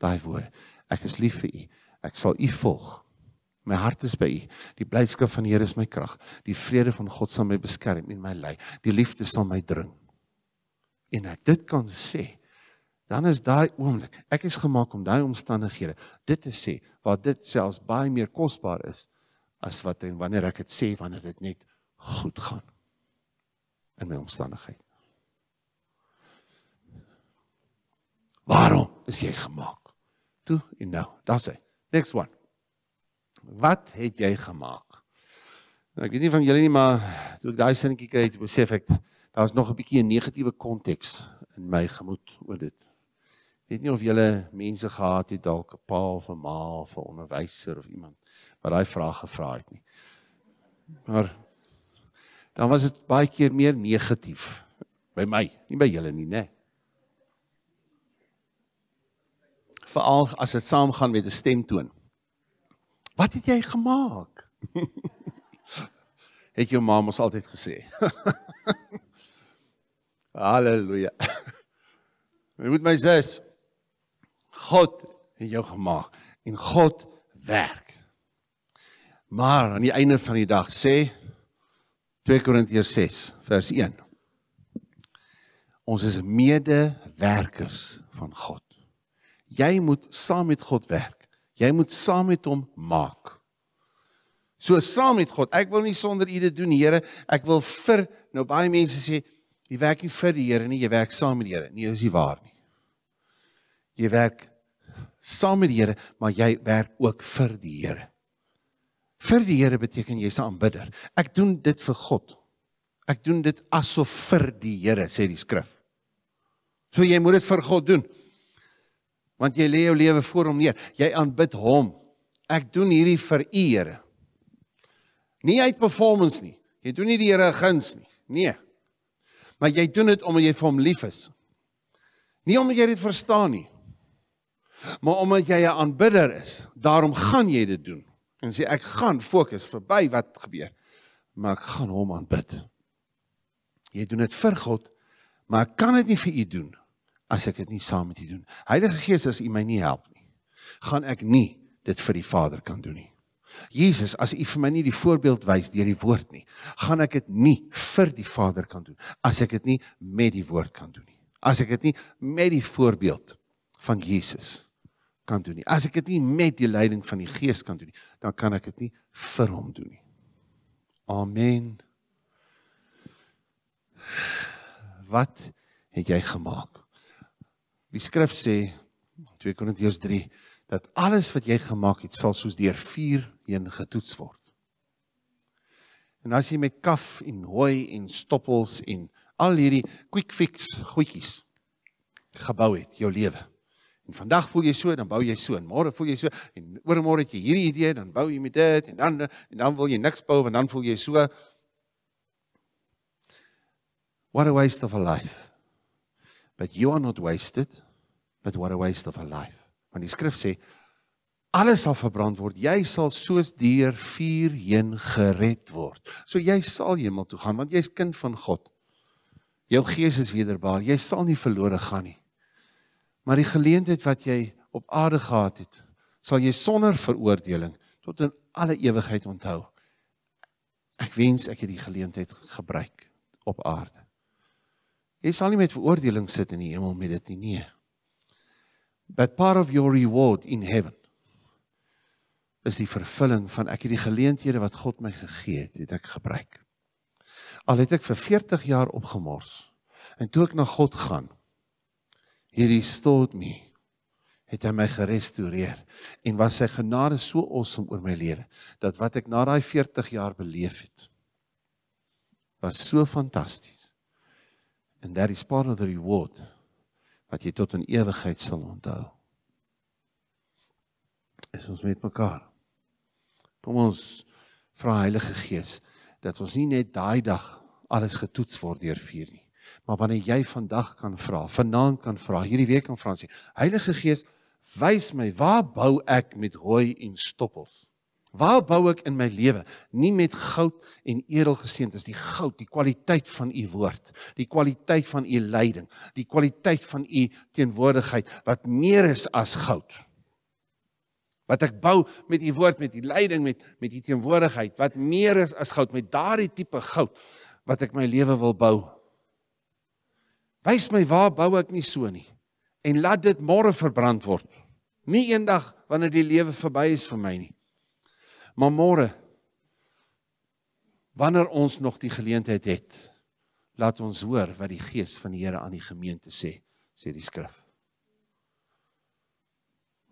Daai woorde, ek is lief vir u, ek sal u volg. My hart is by U. Die blydskap van die Here is my krag. Die vrede van God sal my beskerm en my lei. Die liefde sal my dring. En ek dit kan sê. Dan is daai oomblik. Ek is gemaak om daai omstandighede dit te sê waar dit selfs baie meer kosbaar is as wat en wanneer ek dit sê wanneer dit net goed gaan in my omstandigheid. Waarom is jy gemaak? Toe en nou. Daar's hy. Next one. Wat het jy gemaak? Nou ek weet nie van julle nie, maar toe ek daai sinnetjie kry het, besef ek daar's nog 'n bietjie 'n negatiewe konteks in my gemoed oor dit. Weet nie of julle mense gehad het dalk 'n pa of 'n ma of 'n onderwyser of iemand wat daai vraag gevra het nie. Maar dan was dit baie keer meer negatief by my, nie by julle nie, né? Veral as dit saamgaan met 'n stemtoon. Wat het jy gemaak? het jou ma mos altyd gesê. Halleluja. Jy moet my sê God het jou gemaak en God werk. Maar aan die einde van die dag sê 2 Korintiërs 6 vers 1. Ons is medewerkers van God. Jy moet saam met God werk. Jy moet saam met hom maak. So saam met God. Ek wil nie sonder U dit doen, Here. Ek wil vir nou baie mense sê, jy werk nie vir die Here nie, jy werk saam met die Here. Nee, dis nie waar nie. Jy werk saam met die Here, maar jy werk ook vir die Here. Vir die Here beteken jy's 'n aanbidder. Ek doen dit vir God. Ek doen dit asof vir die Here, sê die skrif. So jy moet dit vir God doen. Want jy lê jou lewe voor hom neer. Jy aanbid hom. Ek doen hierdie vir U, Here. Nie uit performance nie. Jy doen nie die Here 'n guns nie. Nee. Maar jy doen dit omdat jy vir hom lief is. Nie omdat jy dit verstaan nie. Maar omdat jy 'n aanbidder is, daarom gaan jy dit doen. En sê ek gaan fokus verby wat gebeur, maar ek gaan hom aanbid. Jy doen dit vir God, maar ek kan dit nie vir u doen as ek dit nie saam met U doen. Heilige Gees, as U my nie help nie, gaan ek nie dit vir die Vader kan doen nie. Jesus, as U vir my nie die voorbeeld wys deur die woord nie, gaan ek dit nie vir die Vader kan doen as ek dit nie met die woord kan doen nie. As ek dit nie met die voorbeeld van Jesus kan doen nie. As ek dit nie met die leiding van die Gees kan doen nie, dan kan ek dit nie vir hom doen nie. Amen. Wat het jy gemaak? Die skrif sê 2 Korintiërs 3 dat alles wat jy gemaak het sal soos deur vuur heen getoets word. En as jy met kaf en hooi en stoppels en al hierdie quick fix goedjies gebou het jou lewe. En vandag voel jy so, dan bou jy so, en môre voel jy so, en oormôre het jy hierdie idee, dan bou jy met dit en dan en dan wil jy niks bou en dan voel jy so. What a waste of a life but you are not wasted but what a waste of a life want die skrif sê alles sal verbrand word jy sal soos deur vuur heen gered word so jy sal hemel toe gaan want jy's kind van God jou gees is wederbaar jy sal nie verlore gaan nie maar die geleentheid wat jy op aarde gehad het sal jy sonder veroordeling tot in alle ewigheid onthou ek wens ek het die geleentheid gebruik op aarde Jy sal nie met veroordeling sit in die hemel met dit nie. Nee. But part of your reward in heaven is die vervulling van ek het die geleenthede wat God my gegee het, het ek gebruik. Al het ek vir 40 jaar opgemors en toe ek na God gaan, hierdie stort my het hy my gerestoreer en was sy genade so awesome oor my lewe dat wat ek na daai 40 jaar beleef het was so fantasties and that is part of the reward wat jy tot in ewigheid sal onthou. Is ons met mekaar. Kom ons vra Heilige Gees dat ons nie net daai dag alles getoets word deur vuur nie, maar wanneer jy vandag kan vra, vanaand kan vra, hierdie week kan vra, sê Heilige Gees, wys my waar bou ek met hooi en stoppels? Waar bou ek in my lewe? Nie met goud en edelgesteente is die goud, die kwaliteit van u woord, die kwaliteit van u leiding, die kwaliteit van u teenwoordigheid wat meer is as goud. Wat ek bou met u woord, met u leiding, met met u teenwoordigheid wat meer is as goud, met daardie tipe goud wat ek my lewe wil bou. Wys my waar bou ek nie so nie en laat dit môre verbrand word. Nie eendag wanneer die lewe verby is vir my nie. Maar môre wanneer ons nog die geleentheid het, laat ons hoor wat die Gees van die Here aan die gemeente sê, sê die skrif.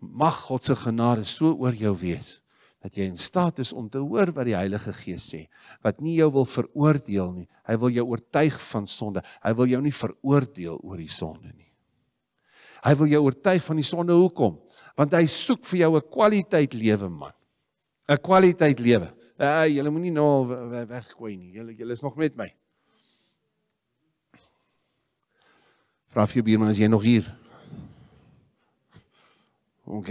Mag God se genade so oor jou wees dat jy in staat is om te hoor wat die Heilige Gees sê, wat nie jou wil veroordeel nie. Hy wil jou oortuig van sonde. Hy wil jou nie veroordeel oor die sonde nie. Hy wil jou oortuig van die sonde hoekom? Want hy soek vir jou 'n kwaliteit lewe man. 'n kwaliteit lewe. Uh, julle moenie nou al weggooi nie. Julle julle is nog met my. Vra vir jou buurman as jy nog hier. OK.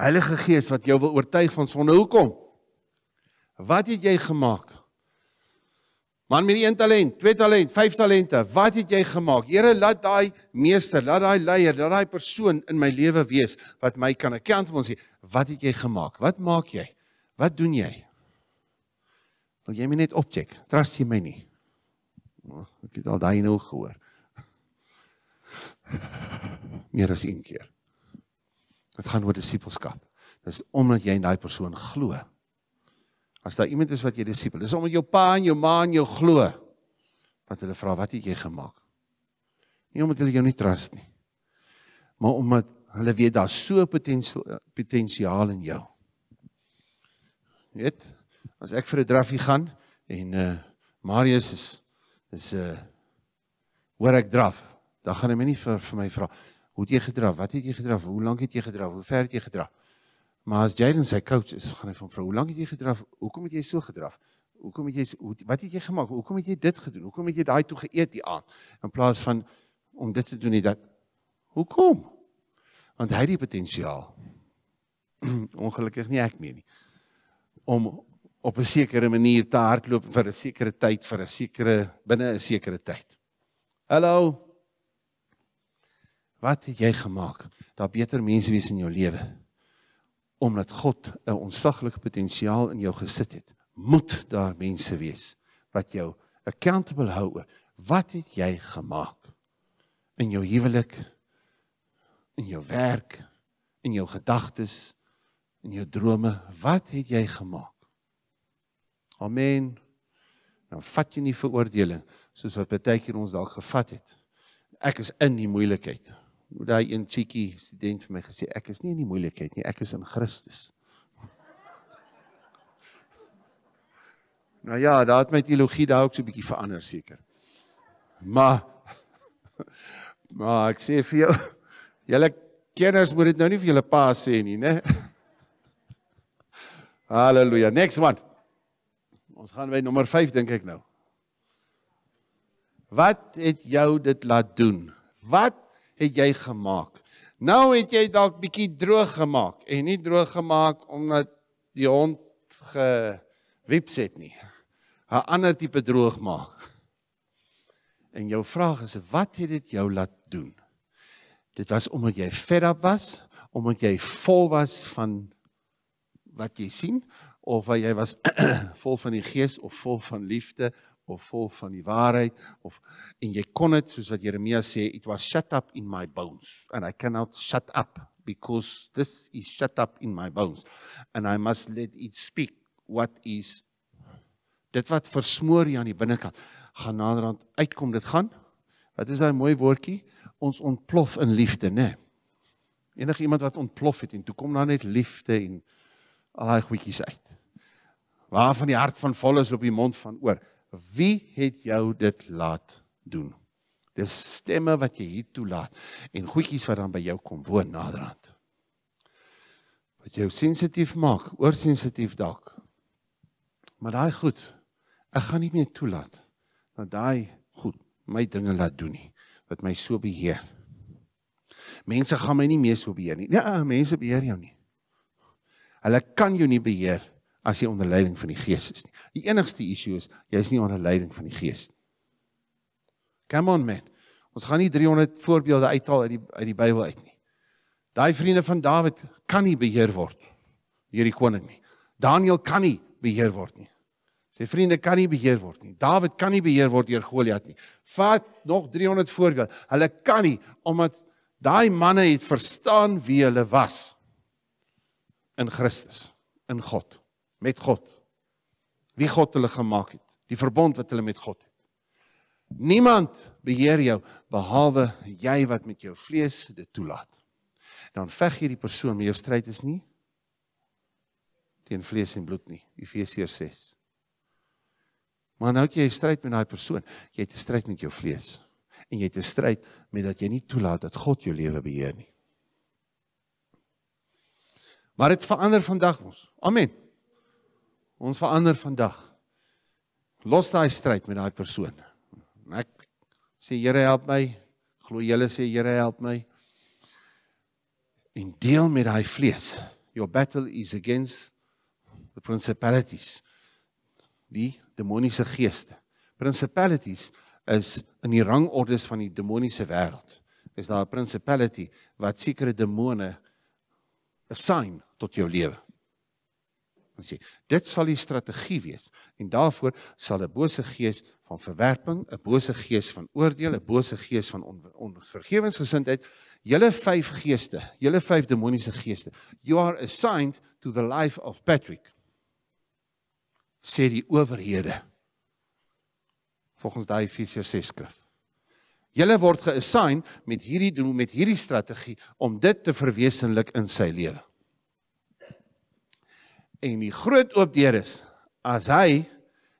Heilige Gees wat jou wil oortuig van sonde. Hoekom? Wat het jy gemaak? Man met een talent, twee talent, vyf talente, wat het jy gemaak? Here, laat daai meester, laat daai leier, laat daai persoon in my lewe wees wat my kan account om ons sê, wat het jy gemaak? Wat maak jy? Wat doen jy? Wil jy my net opcheck? Trust jy my nie? Oh, ek het al daai nou gehoor. Meer as een keer. Dit gaan oor disipelskap. Dis omdat jy in daai persoon glo As daar iemand is wat jy disipel, dis om jou pa en jou ma en jou glo wat hulle vra, wat het jy gemaak? Nie omdat hulle jou nie trust nie. Maar omdat hulle weet daar's so potensiaal potensiaal in jou. Jy weet, as ek vir 'n draffie gaan en eh uh, Marius is is eh uh, hoor ek draf, dan gaan hy my nie vir vir my vra, hoe het jy gedraf? Wat het jy gedraf? Hoe lank het jy gedraf? Hoe ver het jy gedraf? Maar as Jaden sy coach is, gaan hy van vra hoe lank het jy gedraf? Hoekom het jy so gedraf? Hoekom het jy wat het jy gemaak? Hoekom het jy dit gedoen? Hoekom het jy daai toe geëet die aand in plaas van om dit te doen nie dat hoekom? Want hy het die potensiaal. Ongelukkig nie ek meen nie. Om op 'n sekere manier te hardloop vir 'n sekere tyd vir 'n sekere binne 'n sekere tyd. Hallo. Wat het jy gemaak? Daar beter mense wees in jou lewe omdat God 'n onsaglike potensiaal in jou gesit het, moet daar mense wees wat jou accountable hou oor wat het jy gemaak in jou huwelik, in jou werk, in jou gedagtes, in jou drome, wat het jy gemaak? Amen. Nou vat jy nie veroordeling soos wat baie keer ons dalk gevat het. Ek is in die moeilikheid hoe daai een tjiekie student vir my gesê ek is nie in die moeilikheid nie, ek is in Christus. Nou ja, daat my teologie daai ook so 'n bietjie verander seker. Maar maar ek sê vir jou, julle kinders moet dit nou nie vir julle pa sê nie, né? Halleluja. Next one. Ons gaan by nommer 5 dink ek nou. Wat het jou dit laat doen? Wat het jy gemaak. Nou het jy dalk bietjie droog gemaak en nie droog gemaak omdat die hond gewips het nie. 'n Ander tipe droog maak. En jou vraag is wat het dit jou laat doen? Dit was omdat jy vet op was, omdat jy vol was van wat jy sien of jy was vol van die gees of vol van liefde of vol van die waarheid of en jy kon dit soos wat Jeremia sê it was shut up in my bones and i cannot shut up because this is shut up in my bones and i must let it speak what is dit wat versmoor hier aan die binnekant gaan naderhand uitkom dit gaan wat is daai mooi woordjie ons ontplof in liefde nê nee. enige iemand wat ontplof het en toe kom dan net liefde en al daai goedjies uit waarvan die hart van vol is op die mond van oor Wie het jou dit laat doen? Dis stemme wat jy hier toelaat en goedjies wat dan by jou kom woon naderhand. Wat jou sensitief maak, oorsensitief dalk. Maar daai goed, ek gaan nie meer toelaat dat daai goed my dinge laat doen nie wat my so beheer. Mense gaan my nie meer so beheer nie. Nee, mense beheer jou nie. Hulle kan jou nie beheer nie as jy onder leiding van die Gees is nie. Die enigste issue is jy is nie onder leiding van die Gees nie. Come on man. Ons gaan nie 300 voorbeelde uithaal uit die uit die Bybel uit nie. Daai vriende van Dawid kan nie beheer word deur die koning nie. Daniel kan nie beheer word nie. Sy vriende kan nie beheer word nie. Dawid kan nie beheer word deur Goliat nie. Vat nog 300 voorbeelde. Hulle kan nie omdat daai manne het verstaan wie hulle was in Christus, in God met God. Wie God hulle gemaak het, die verbond wat hulle met God het. Niemand beheer jou behalwe jy wat met jou vlees dit toelaat. Dan veg jy die persoon, maar jou stryd is nie teen vlees en bloed nie. Efesiërs 6. Maar nou het jy 'n stryd met daai persoon. Jy het 'n stryd met jou vlees en jy het 'n stryd met dat jy nie toelaat dat God jou lewe beheer nie. Maar dit verander vandag ons. Amen. Ons verander vandag. Los daai stryd met daai persoon. Ek sê Here help my. Glo julle sê Here help my. En deel met daai vlees. Your battle is against the principalities. Die demoniese geeste. Principalities is in die rangordes van die demoniese wêreld. Is daar 'n principality wat sekere demone assign tot jou lewe? en sê dit sal die strategie wees en daarvoor sal 'n bose gees van verwerping, 'n bose gees van oordeel, 'n bose gees van on, onvergewensgesindheid, julle vyf geeste, julle vyf demoniese geeste. You are assigned to the life of Patrick. sê die owerhede. Volgens daai Efesiërs 6 skrif. Julle word geassign met hierdie met hierdie strategie om dit te verwesenlik in sy lewe en die groot oop deur is as hy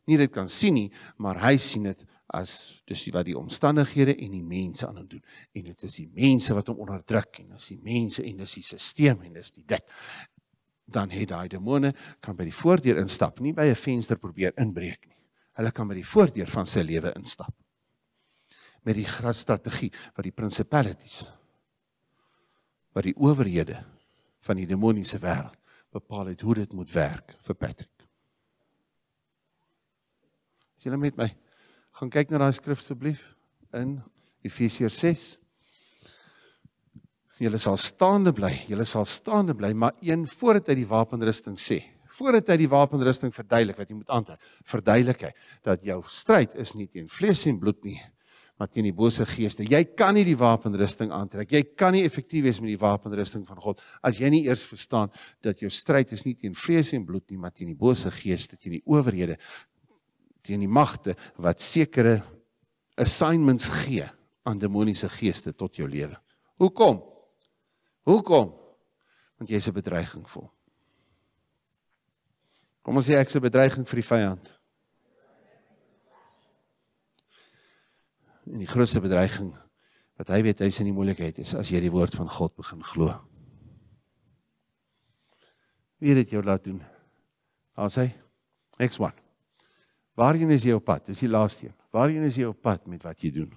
nie dit kan sien nie maar hy sien dit as dis wat die omstandighede en die mense aan hom doen en dit is die mense wat hom onderdruk en dis die mense en dis die stelsel en dis die dik dan het daai demone kan by die voordeur instap nie by 'n venster probeer inbreek nie hulle kan by die voordeur van sy lewe instap met die gras strategie wat die principalities wat die owerhede van die demoniese wêreld bepaal het hoe dit moet werk vir Patrick. As julle met my gaan kyk na daai skrif asseblief in Efesiërs 6. Julle sal staande bly, julle sal staande bly, maar een voordat hy die wapenrusting sê, voordat hy die wapenrusting verduidelik wat jy moet aantrek, verduidelik hy dat jou stryd is nie teen vlees en bloed nie, maar teen die bose geeste. Jy kan nie die wapenrusting aantrek. Jy kan nie effektief wees met die wapenrusting van God as jy nie eers verstaan dat jou stryd is nie teen vlees en bloed nie, maar teen die bose geeste, teen die owerhede, teen die magte wat sekere assignments gee aan demoniese geeste tot jou lewe. Hoekom? Hoekom? Want jy is 'n bedreiging vir hom. Kom ons sê ek is 'n bedreiging vir die vyand. en die grootste bedreiging wat hy weet hy's in die moeilikheid is as jy die woord van God begin glo. Wie het jou laat doen? Daar's hy. Next one. Waarheen is jy op pad? Dis die laaste een. Waarheen is jy op pad met wat jy doen?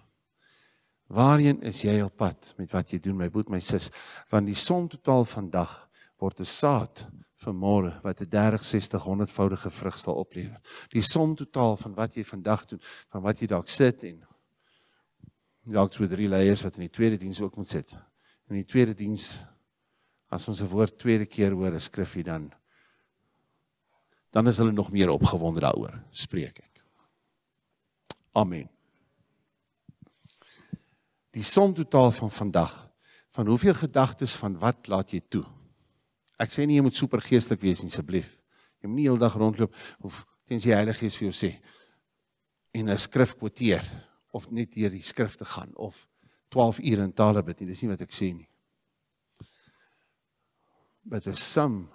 Waarheen is jy op pad met wat jy doen, my boet, my sis? Want die som totaal vandag word 'n saad vir môre wat 'n 30, 60, 100voudige vrug sal oplewer. Die som totaal van wat jy vandag doen, van wat jy dalk sit en dalk so drie leiers wat in die tweede diens ook moet sit. In die tweede diens as ons 'n woord tweede keer hoor, 'n skrifgie dan dan is hulle nog meer opgewonde daaroor, spreek ek. Amen. Die som totaal van vandag van hoeveel gedagtes van wat laat jy toe? Ek sê nie jy moet supergeestelik wees nie asseblief. Jy moenie heeldag rondloop of tensy die Heilige Gees vir jou sê en 'n skrif quoteer of net deur die skrif te gaan of 12 ure in tale bid nie. Dis nie wat ek sê nie. But there's some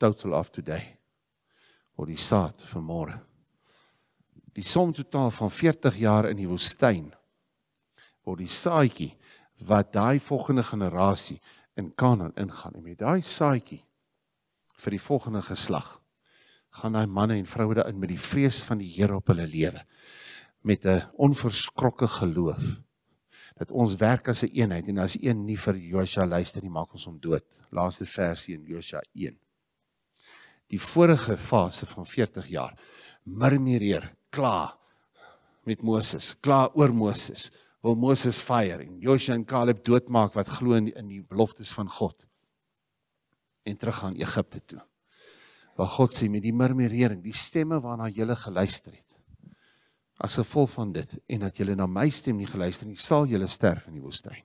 total of today. Oor die saad van môre. Die som totaal van 40 jaar in die woestyn word die saadjie wat daai volgende generasie in Kanaan ingaan en met daai saadjie vir die volgende geslag gaan daai manne en vroue daarin met die vrees van die Here op hulle lewe met 'n onverskrokke geloof dat ons werk as 'n eenheid en as een nie vir Josua luister nie maak ons hom dood. Laaste versie in Josua 1. Die vorige fase van 40 jaar murmureer, kla met Moses, kla oor Moses. Wil Moses fire en Josua en Caleb doodmaak wat glo in die beloftes van God en teruggaan Egipte toe. Waar God sê met die murmurering, die stemme waarna jy geluister het as gevolg van dit en dat julle na my stem nie geluister nie, sal julle sterf in die woestyn.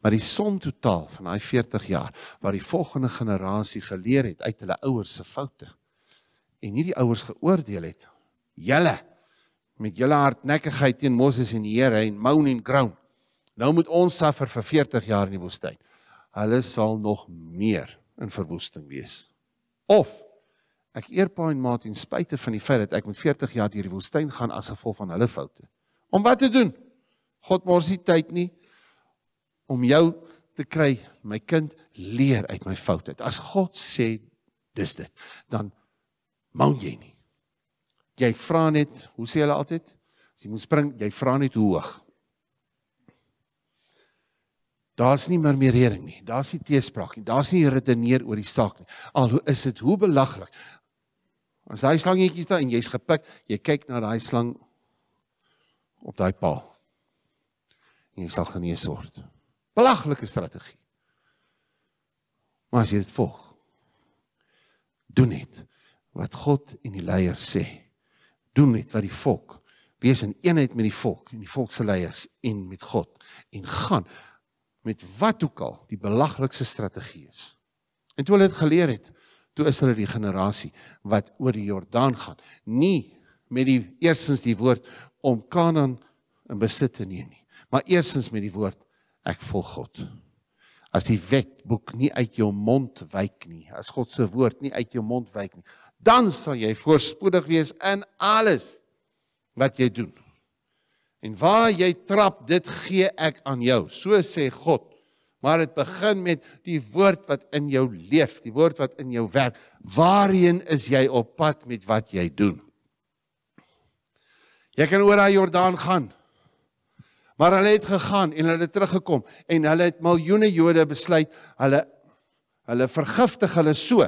Maar die som totaal van daai 40 jaar wat die volgende generasie geleer het uit hulle ouers se foute en nie die ouers geoordeel het julle met julle hardnekkigheid teen Moses en die Here en moan en groan nou moet ons suffer vir 40 jaar in die woestyn hulle sal nog meer in verwoesting wees of Ek eer pa en ma ten spyte van die feit dat ek met 40 jaar deur die woestyn gaan as gevolg van hulle foute. Om wat te doen? God mors nie tyd nie om jou te kry, my kind, leer uit my foute uit. As God sê dis dit, dan mang jy nie. Jy vra net, hoe sê hulle altyd? As jy moet spring, jy vra net hoog. Daar's nie meer meer redding nie. Daar's nie teespraak nie. Daar's nie redeneer oor die saak nie. Al hoe is dit hoe belaglik. As daai slangetjie staan en jy's gepik, jy kyk na daai slang op daai paal. En jy sal genees word. Belaglike strategie. Maar as jy dit volg, doen net wat God en die leier sê. Doen net wat die volk wees in eenheid met die volk en die volk se leiers en met God en gaan met wat ook al die belaglikste strategie is. En toe hulle dit geleer het, toe is hulle die generasie wat oor die Jordaan gaan nie met die eersens die woord om Kanaan in besit te neem nie maar eersens met die woord ek volg God as die wetboek nie uit jou mond wyk nie as God se woord nie uit jou mond wyk nie dan sal jy voorspoedig wees in alles wat jy doen en waar jy trap dit gee ek aan jou so sê God maar dit begin met die woord wat in jou leef, die woord wat in jou werk. Waarheen is jy op pad met wat jy doen? Jy kan oor daai Jordaan gaan. Maar hulle het gegaan en hulle het teruggekom en hulle het miljoene Jode besluit hulle hulle vergiftig hulle so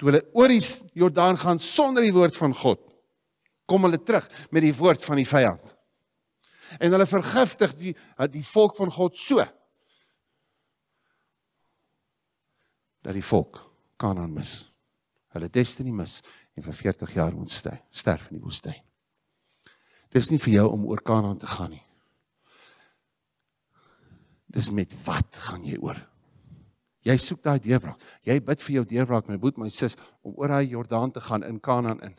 toe hulle oor die Jordaan gaan sonder die woord van God kom hulle terug met die woord van die vyand. En hulle vergiftig die die volk van God so dat die volk Kanaan mis. Hulle bestemming mis en vir 40 jaar moet sterf, sterf in die woestyn. Dis nie vir jou om oor Kanaan te gaan nie. Dis met wat gaan jy oor? Jy soek daai deurbraak. Jy bid vir jou deurbraak, my boet, my sis, om oor daai Jordaan te gaan in Kanaan in.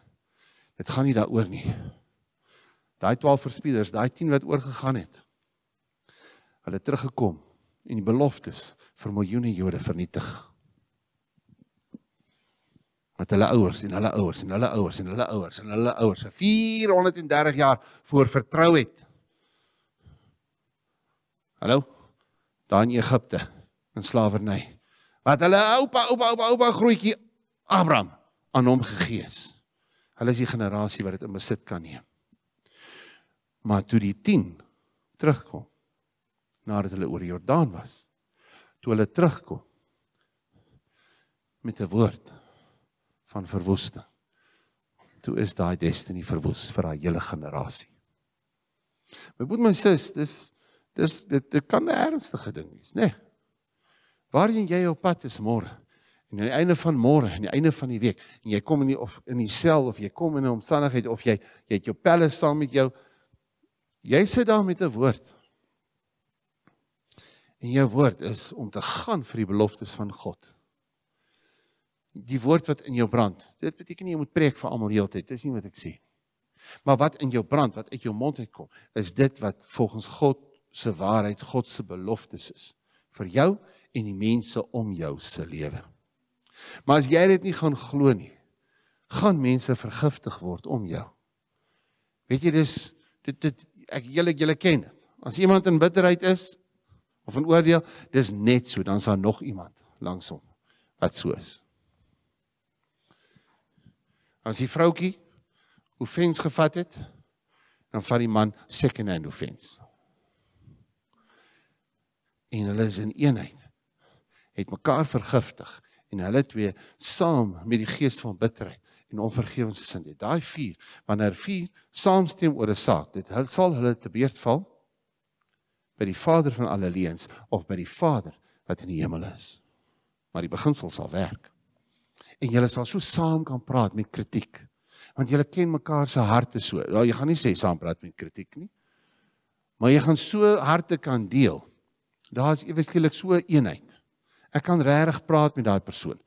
Dit gaan nie daaroor nie. Daai 12 verspieders, daai 10 wat oorgegaan het. Hulle teruggekom en die beloftes vir miljoene Jode vernietig wat hulle ouers en hulle ouers en hulle ouers en hulle ouers en hulle ouers vir 430 jaar voor vertrou het. Hallo? Daar in Egipte in slawerny. Wat hulle oupa oupa oupa oupa grootjie Abraham aan hom gegee het. Hulle is die generasie wat dit in besit kan neem. Maar toe die 10 terugkom nadat hulle oor die Jordaan was, toe hulle terugkom met 'n woord van verwoesting. Toe is daai destiny verwoes vir daai hele generasie. My broer my sis, dis dis dit dit kan 'n ernstige ding wees, né? Nee. Waarheen jy op pad is môre en aan die einde van môre, aan die einde van die week, en jy kom in die of in dieselfde of jy kom in 'n omstandigheid of jy jy het jou pelle saam met jou jy sit daar met 'n woord. En jou woord is om te gaan vir die beloftes van God die woord wat in jou brand. Dit beteken nie jy moet preek vir almal heeltyd. Dis nie wat ek sê. Maar wat in jou brand, wat uit jou mond uitkom, is dit wat volgens God se waarheid, God se beloftes is vir jou en die mense om jou se lewe. Maar as jy dit nie gaan glo nie, gaan mense vergiftig word om jou. Weet jy dis dit dit ek julle julle ken dit. As iemand in bitterheid is of in oordeel, dis net so, dan is daar nog iemand langs hom wat so is. As die vroutjie ofens gevat het, dan vat die man second hand ofens. En hulle is in eenheid. Het mekaar vergiftig en hulle twee saam met die gees van bitterheid en onvergewensgesind. Daai vuur, wanneer vuur saamstem oor 'n saak, dit sal hulle te beurt val by die Vader van alle leens of by die Vader wat in die hemel is. Maar die beginsel sal werk en julle sal so saam kan praat met kritiek. Want julle ken mekaar se harte so. Ja, jy gaan nie sê saam praat met kritiek nie. Maar jy gaan so harte kan deel. Daar is eweskielik so 'n eenheid. Ek kan regtig praat met daai persoon.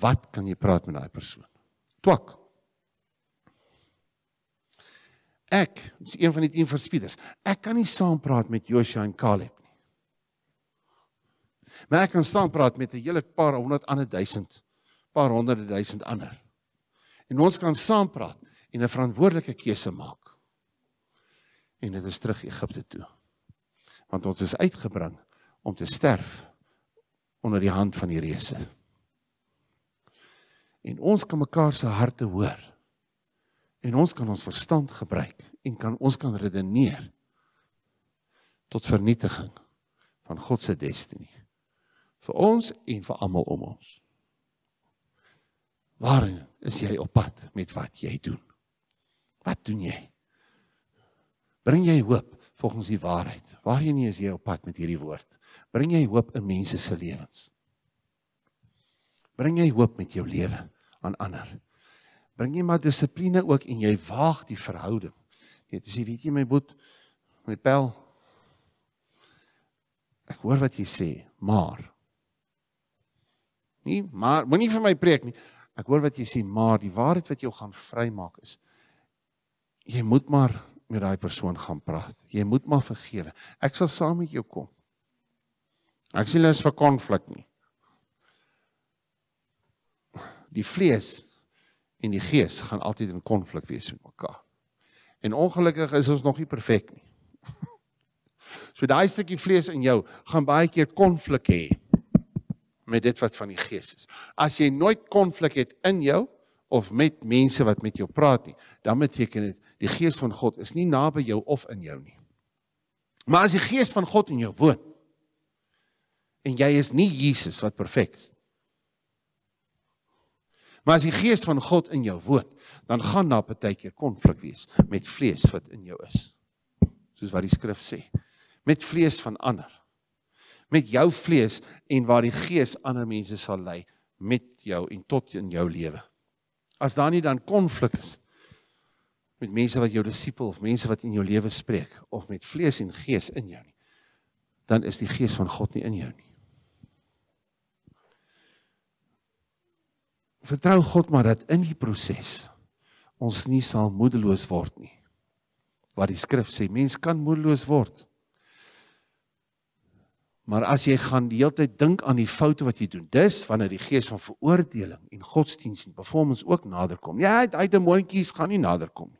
Wat kan jy praat met daai persoon? Twak. Ek, dis een van die 10 verspieders. Ek kan nie saam praat met Joshua en Caleb nie. Maar ek kan staan praat met 'n hele paar honderd ander duisend paar honderde duisend ander. En ons kan saam praat en 'n verantwoordelike keuse maak. En dit is terug Egipte toe. Want ons is uitgebring om te sterf onder die hand van die reëse. En ons kan mekaar se harte hoor. En ons kan ons verstand gebruik en kan ons kan redeneer tot vernietiging van God se bestemming vir ons en vir almal om ons. Waarheen is jy op pad met wat jy doen? Wat doen jy? Bring jy hoop volgens die waarheid? Waarheen is jy op pad met hierdie woord? Bring jy hoop in mense se lewens? Bring jy hoop met jou lewe aan ander? Bring jy maar dissipline ook en jy waag die verhouding. Net as jy weet jy my boet met bel. Ek hoor wat jy sê, maar nie maar moenie vir my preek nie. Ek hoor wat jy sê, maar die waarheid wat jou gaan vrymaak is jy moet maar met daai persoon gaan praat. Jy moet maar vergewe. Ek sal saam met jou kom. Ek sien hulle is vir konflik nie. Die vlees en die gees gaan altyd in konflik wees met mekaar. En ongelukkig is ons nog nie perfek nie. So daai stukkie vlees in jou gaan baie keer konflik hê met dit wat van die Gees is. As jy nooit konflik het in jou of met mense wat met jou praat nie, dan beteken dit die Gees van God is nie naby jou of in jou nie. Maar as die Gees van God in jou woon en jy is nie Jesus wat perfek is nie. Maar as die Gees van God in jou woon, dan gaan daar baie keer konflik wees met vlees wat in jou is. Soos wat die skrif sê, met vlees van ander met jou vlees en waar die gees ander mense sal lei met jou en tot in jou lewe. As daar nie dan konflik is met mense wat jou disipel of mense wat in jou lewe spreek of met vlees en gees in jou nie, dan is die gees van God nie in jou nie. Vertrou God maar dat in die proses ons nie sal moedeloos word nie. Wat die skrif sê, mens kan moedeloos word. Maar as jy gaan die hele tyd dink aan die foute wat jy doen, dis wanneer die gees van veroordeling en godsdiens en performance ook nader kom. Ja, daai demoontjies gaan nie nader kom nie.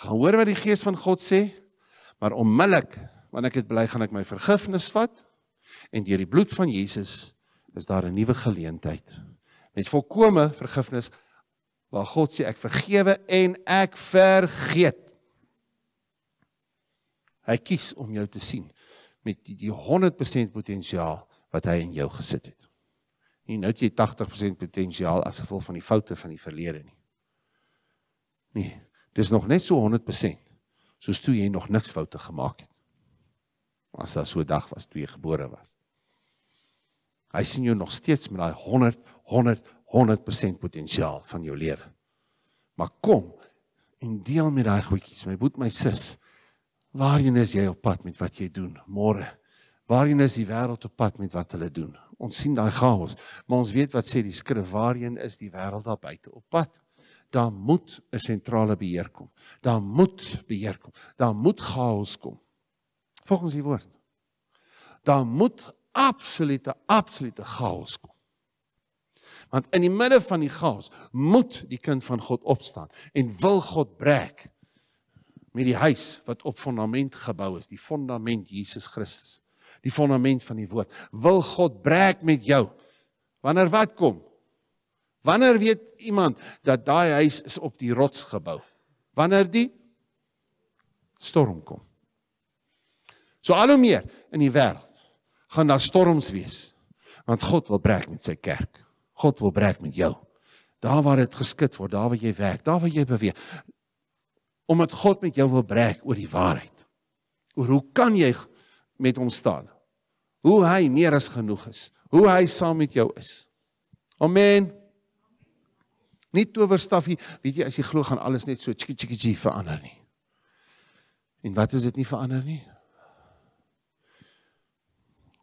Gaan hoor wat die gees van God sê, maar onmiddellik wanneer ek dit bely, gaan ek my vergifnis vat en deur die bloed van Jesus is daar 'n nuwe geleentheid met volkomme vergifnis waar God sê ek vergewe en ek vergeet. Hy kies om jou te sien met die, die 100% potensiaal wat hy in jou gesit het. Nie nou jy 80% potensiaal as gevolg van die foute van die verlede nie. Nee, dis nog net so 100% soos toe jy nog niks foute gemaak het. As daar so 'n dag was toe jy gebore was. Hy sien jou nog steeds met daai 100 100 100% potensiaal van jou lewe. Maar kom en deel met daai goedjies, my boet, my sis, Waarheen is jy op pad met wat jy doen môre? Waarheen is die wêreld op pad met wat hulle doen? Ons sien daai chaos, maar ons weet wat sê die skrif, waarheen is die wêreld daar buite op pad? Daar moet 'n sentrale beheer kom. Daar moet beheer kom. Daar moet chaos kom. Volgens die woord. Daar moet absolute absolute chaos kom. Want in die midde van die chaos moet die kind van God opstaan en wil God breek met die huis wat op fondament gebou is, die fondament Jesus Christus, die fondament van die woord. Wil God breek met jou wanneer wat kom? Wanneer weet iemand dat daai huis is op die rots gebou? Wanneer die storm kom. So al hoe meer in die wêreld gaan daar storms wees. Want God wil breek met sy kerk. God wil breek met jou. Daar waar dit geskit word, daar waar jy werk, daar waar jy beweeg omdat God met jou wil breek oor die waarheid. Oor hoe kan jy met hom staan? Hoe hy meer as genoeg is. Hoe hy saam met jou is. Amen. Nie towerstafie, weet jy, as jy glo gaan alles net so tjie tjie tjie verander nie. En wat is dit nie verander nie?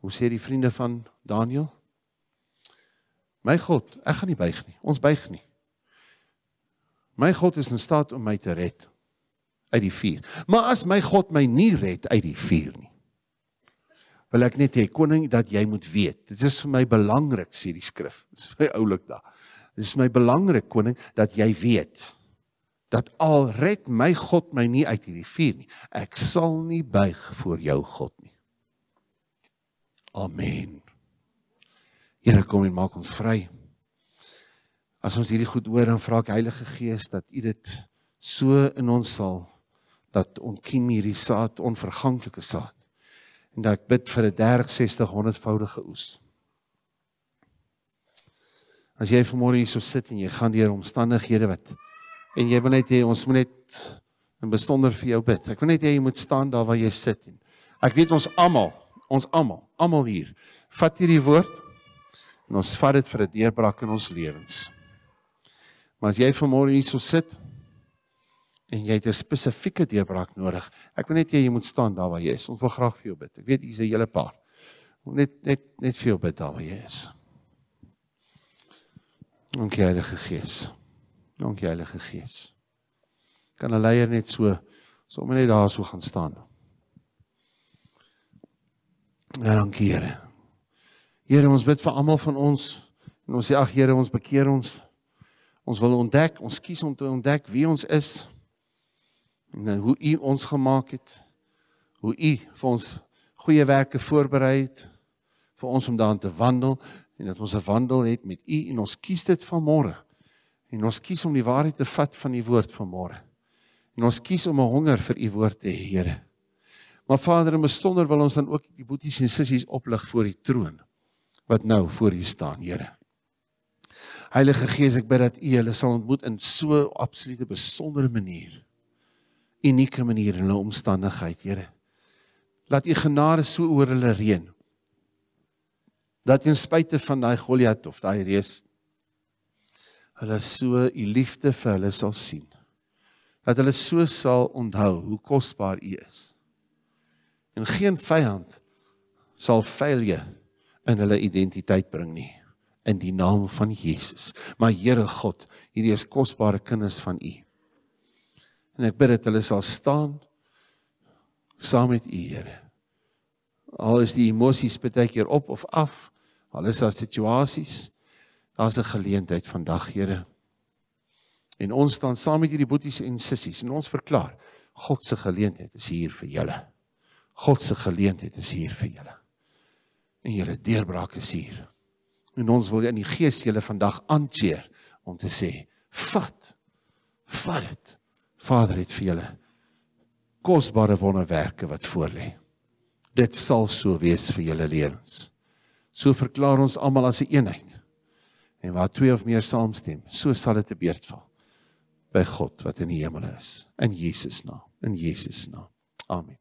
Hoe sê die vriende van Daniël? My God, ek gaan nie buig nie. Ons buig nie. My God is in staat om my te red uit die vuur. Maar as my God my nie red uit die vuur nie. Wil ek net hê koning dat jy moet weet. Dit is vir my belangrik sê die skrif. Dit is my oulik da. Dit is my belangrik koning dat jy weet dat al red my God my nie uit hierdie vuur nie. Ek sal nie buig voor jou God nie. Amen. Here kom en maak ons vry. As ons hierdie goed hoor, dan vra ek Heilige Gees dat U dit so in ons sal dat ontkiem hierdie saad onverganklike saad en dat ek bid vir 'n 30 100voudige oes. As jy vanmôre hierso sit en jy gaan deur omstandighede wat en jy wil net hê ons moet net in besonder vir jou bid. Ek wil net hê jy moet staan daar waar jy sit en ek weet ons almal, ons almal, almal hier, vat hierdie woord en ons vat dit vir 'n deurbraak in ons lewens. Maar as jy vanmôre hierso sit, en jy het 'n spesifieke deurbraak nodig. Ek wil net hê jy, jy moet staan daar waar jy is. Ons wil graag vir jou bid. Ek weet jy's 'n hele paar. Ons net net net vir jou bid daar waar jy is. Dankie Heilige Gees. Dankie Heilige Gees. Kan 'n leier net so sommer net daar so gaan staan. Ja, dankie Here. Here, ons bid vir almal van ons en ons sê ag Here, ons bekeer ons. Ons wil ontdek, ons kies om te ontdek wie ons is en nou, hoe u ons gemaak het. Hoe u vir ons goeie werke voorberei het vir ons om daarin te wandel en dat ons 'n wandel het met u en ons kies dit vanmôre. En ons kies om die waarheid te vat van u woord vanmôre. En ons kies om 'n honger vir u woord te hê, Here. Maar Vader, in 'n stonder wil ons dan ook die boeties en sissies oplig voor u troon wat nou voor u staan, Here. Heilige Gees, ek bid dat u hulle sal ontmoet in so absolute besondere manier unieke manier in hulle omstandigheid, Here. Laat u genade so oor hulle reën. Dat ten spyte van daai Goliat of daai reus hulle so u liefde vir hulle sal sien. Dat hulle so sal onthou hoe kosbaar u is. En geen vyand sal faalje in hulle identiteit bring nie in die naam van Jesus. Maar Here God, hierdie is kosbare kinders van U. En ek bid dat hulle sal staan saam met U, Here. Al is die emosies baie keer op of af, al is daar situasies, daar's 'n geleentheid vandag, Here. En ons staan saam met hierdie boeties en sissies en ons verklaar, God se geleentheid is hier vir julle. God se geleentheid is hier vir julle. En julle deurbraak is hier. En ons wil in die gees julle vandag aancheer om te sê, vat. Vat dit. Vader het vir julle kosbare wonderwerke wat voorlê. Dit sal so wees vir julle lewens. So verklaar ons almal as 'n een eenheid. En waar twee of meer saamstem, so sal dit gebeurd val by God wat in die hemel is, in Jesus naam, in Jesus naam. Amen.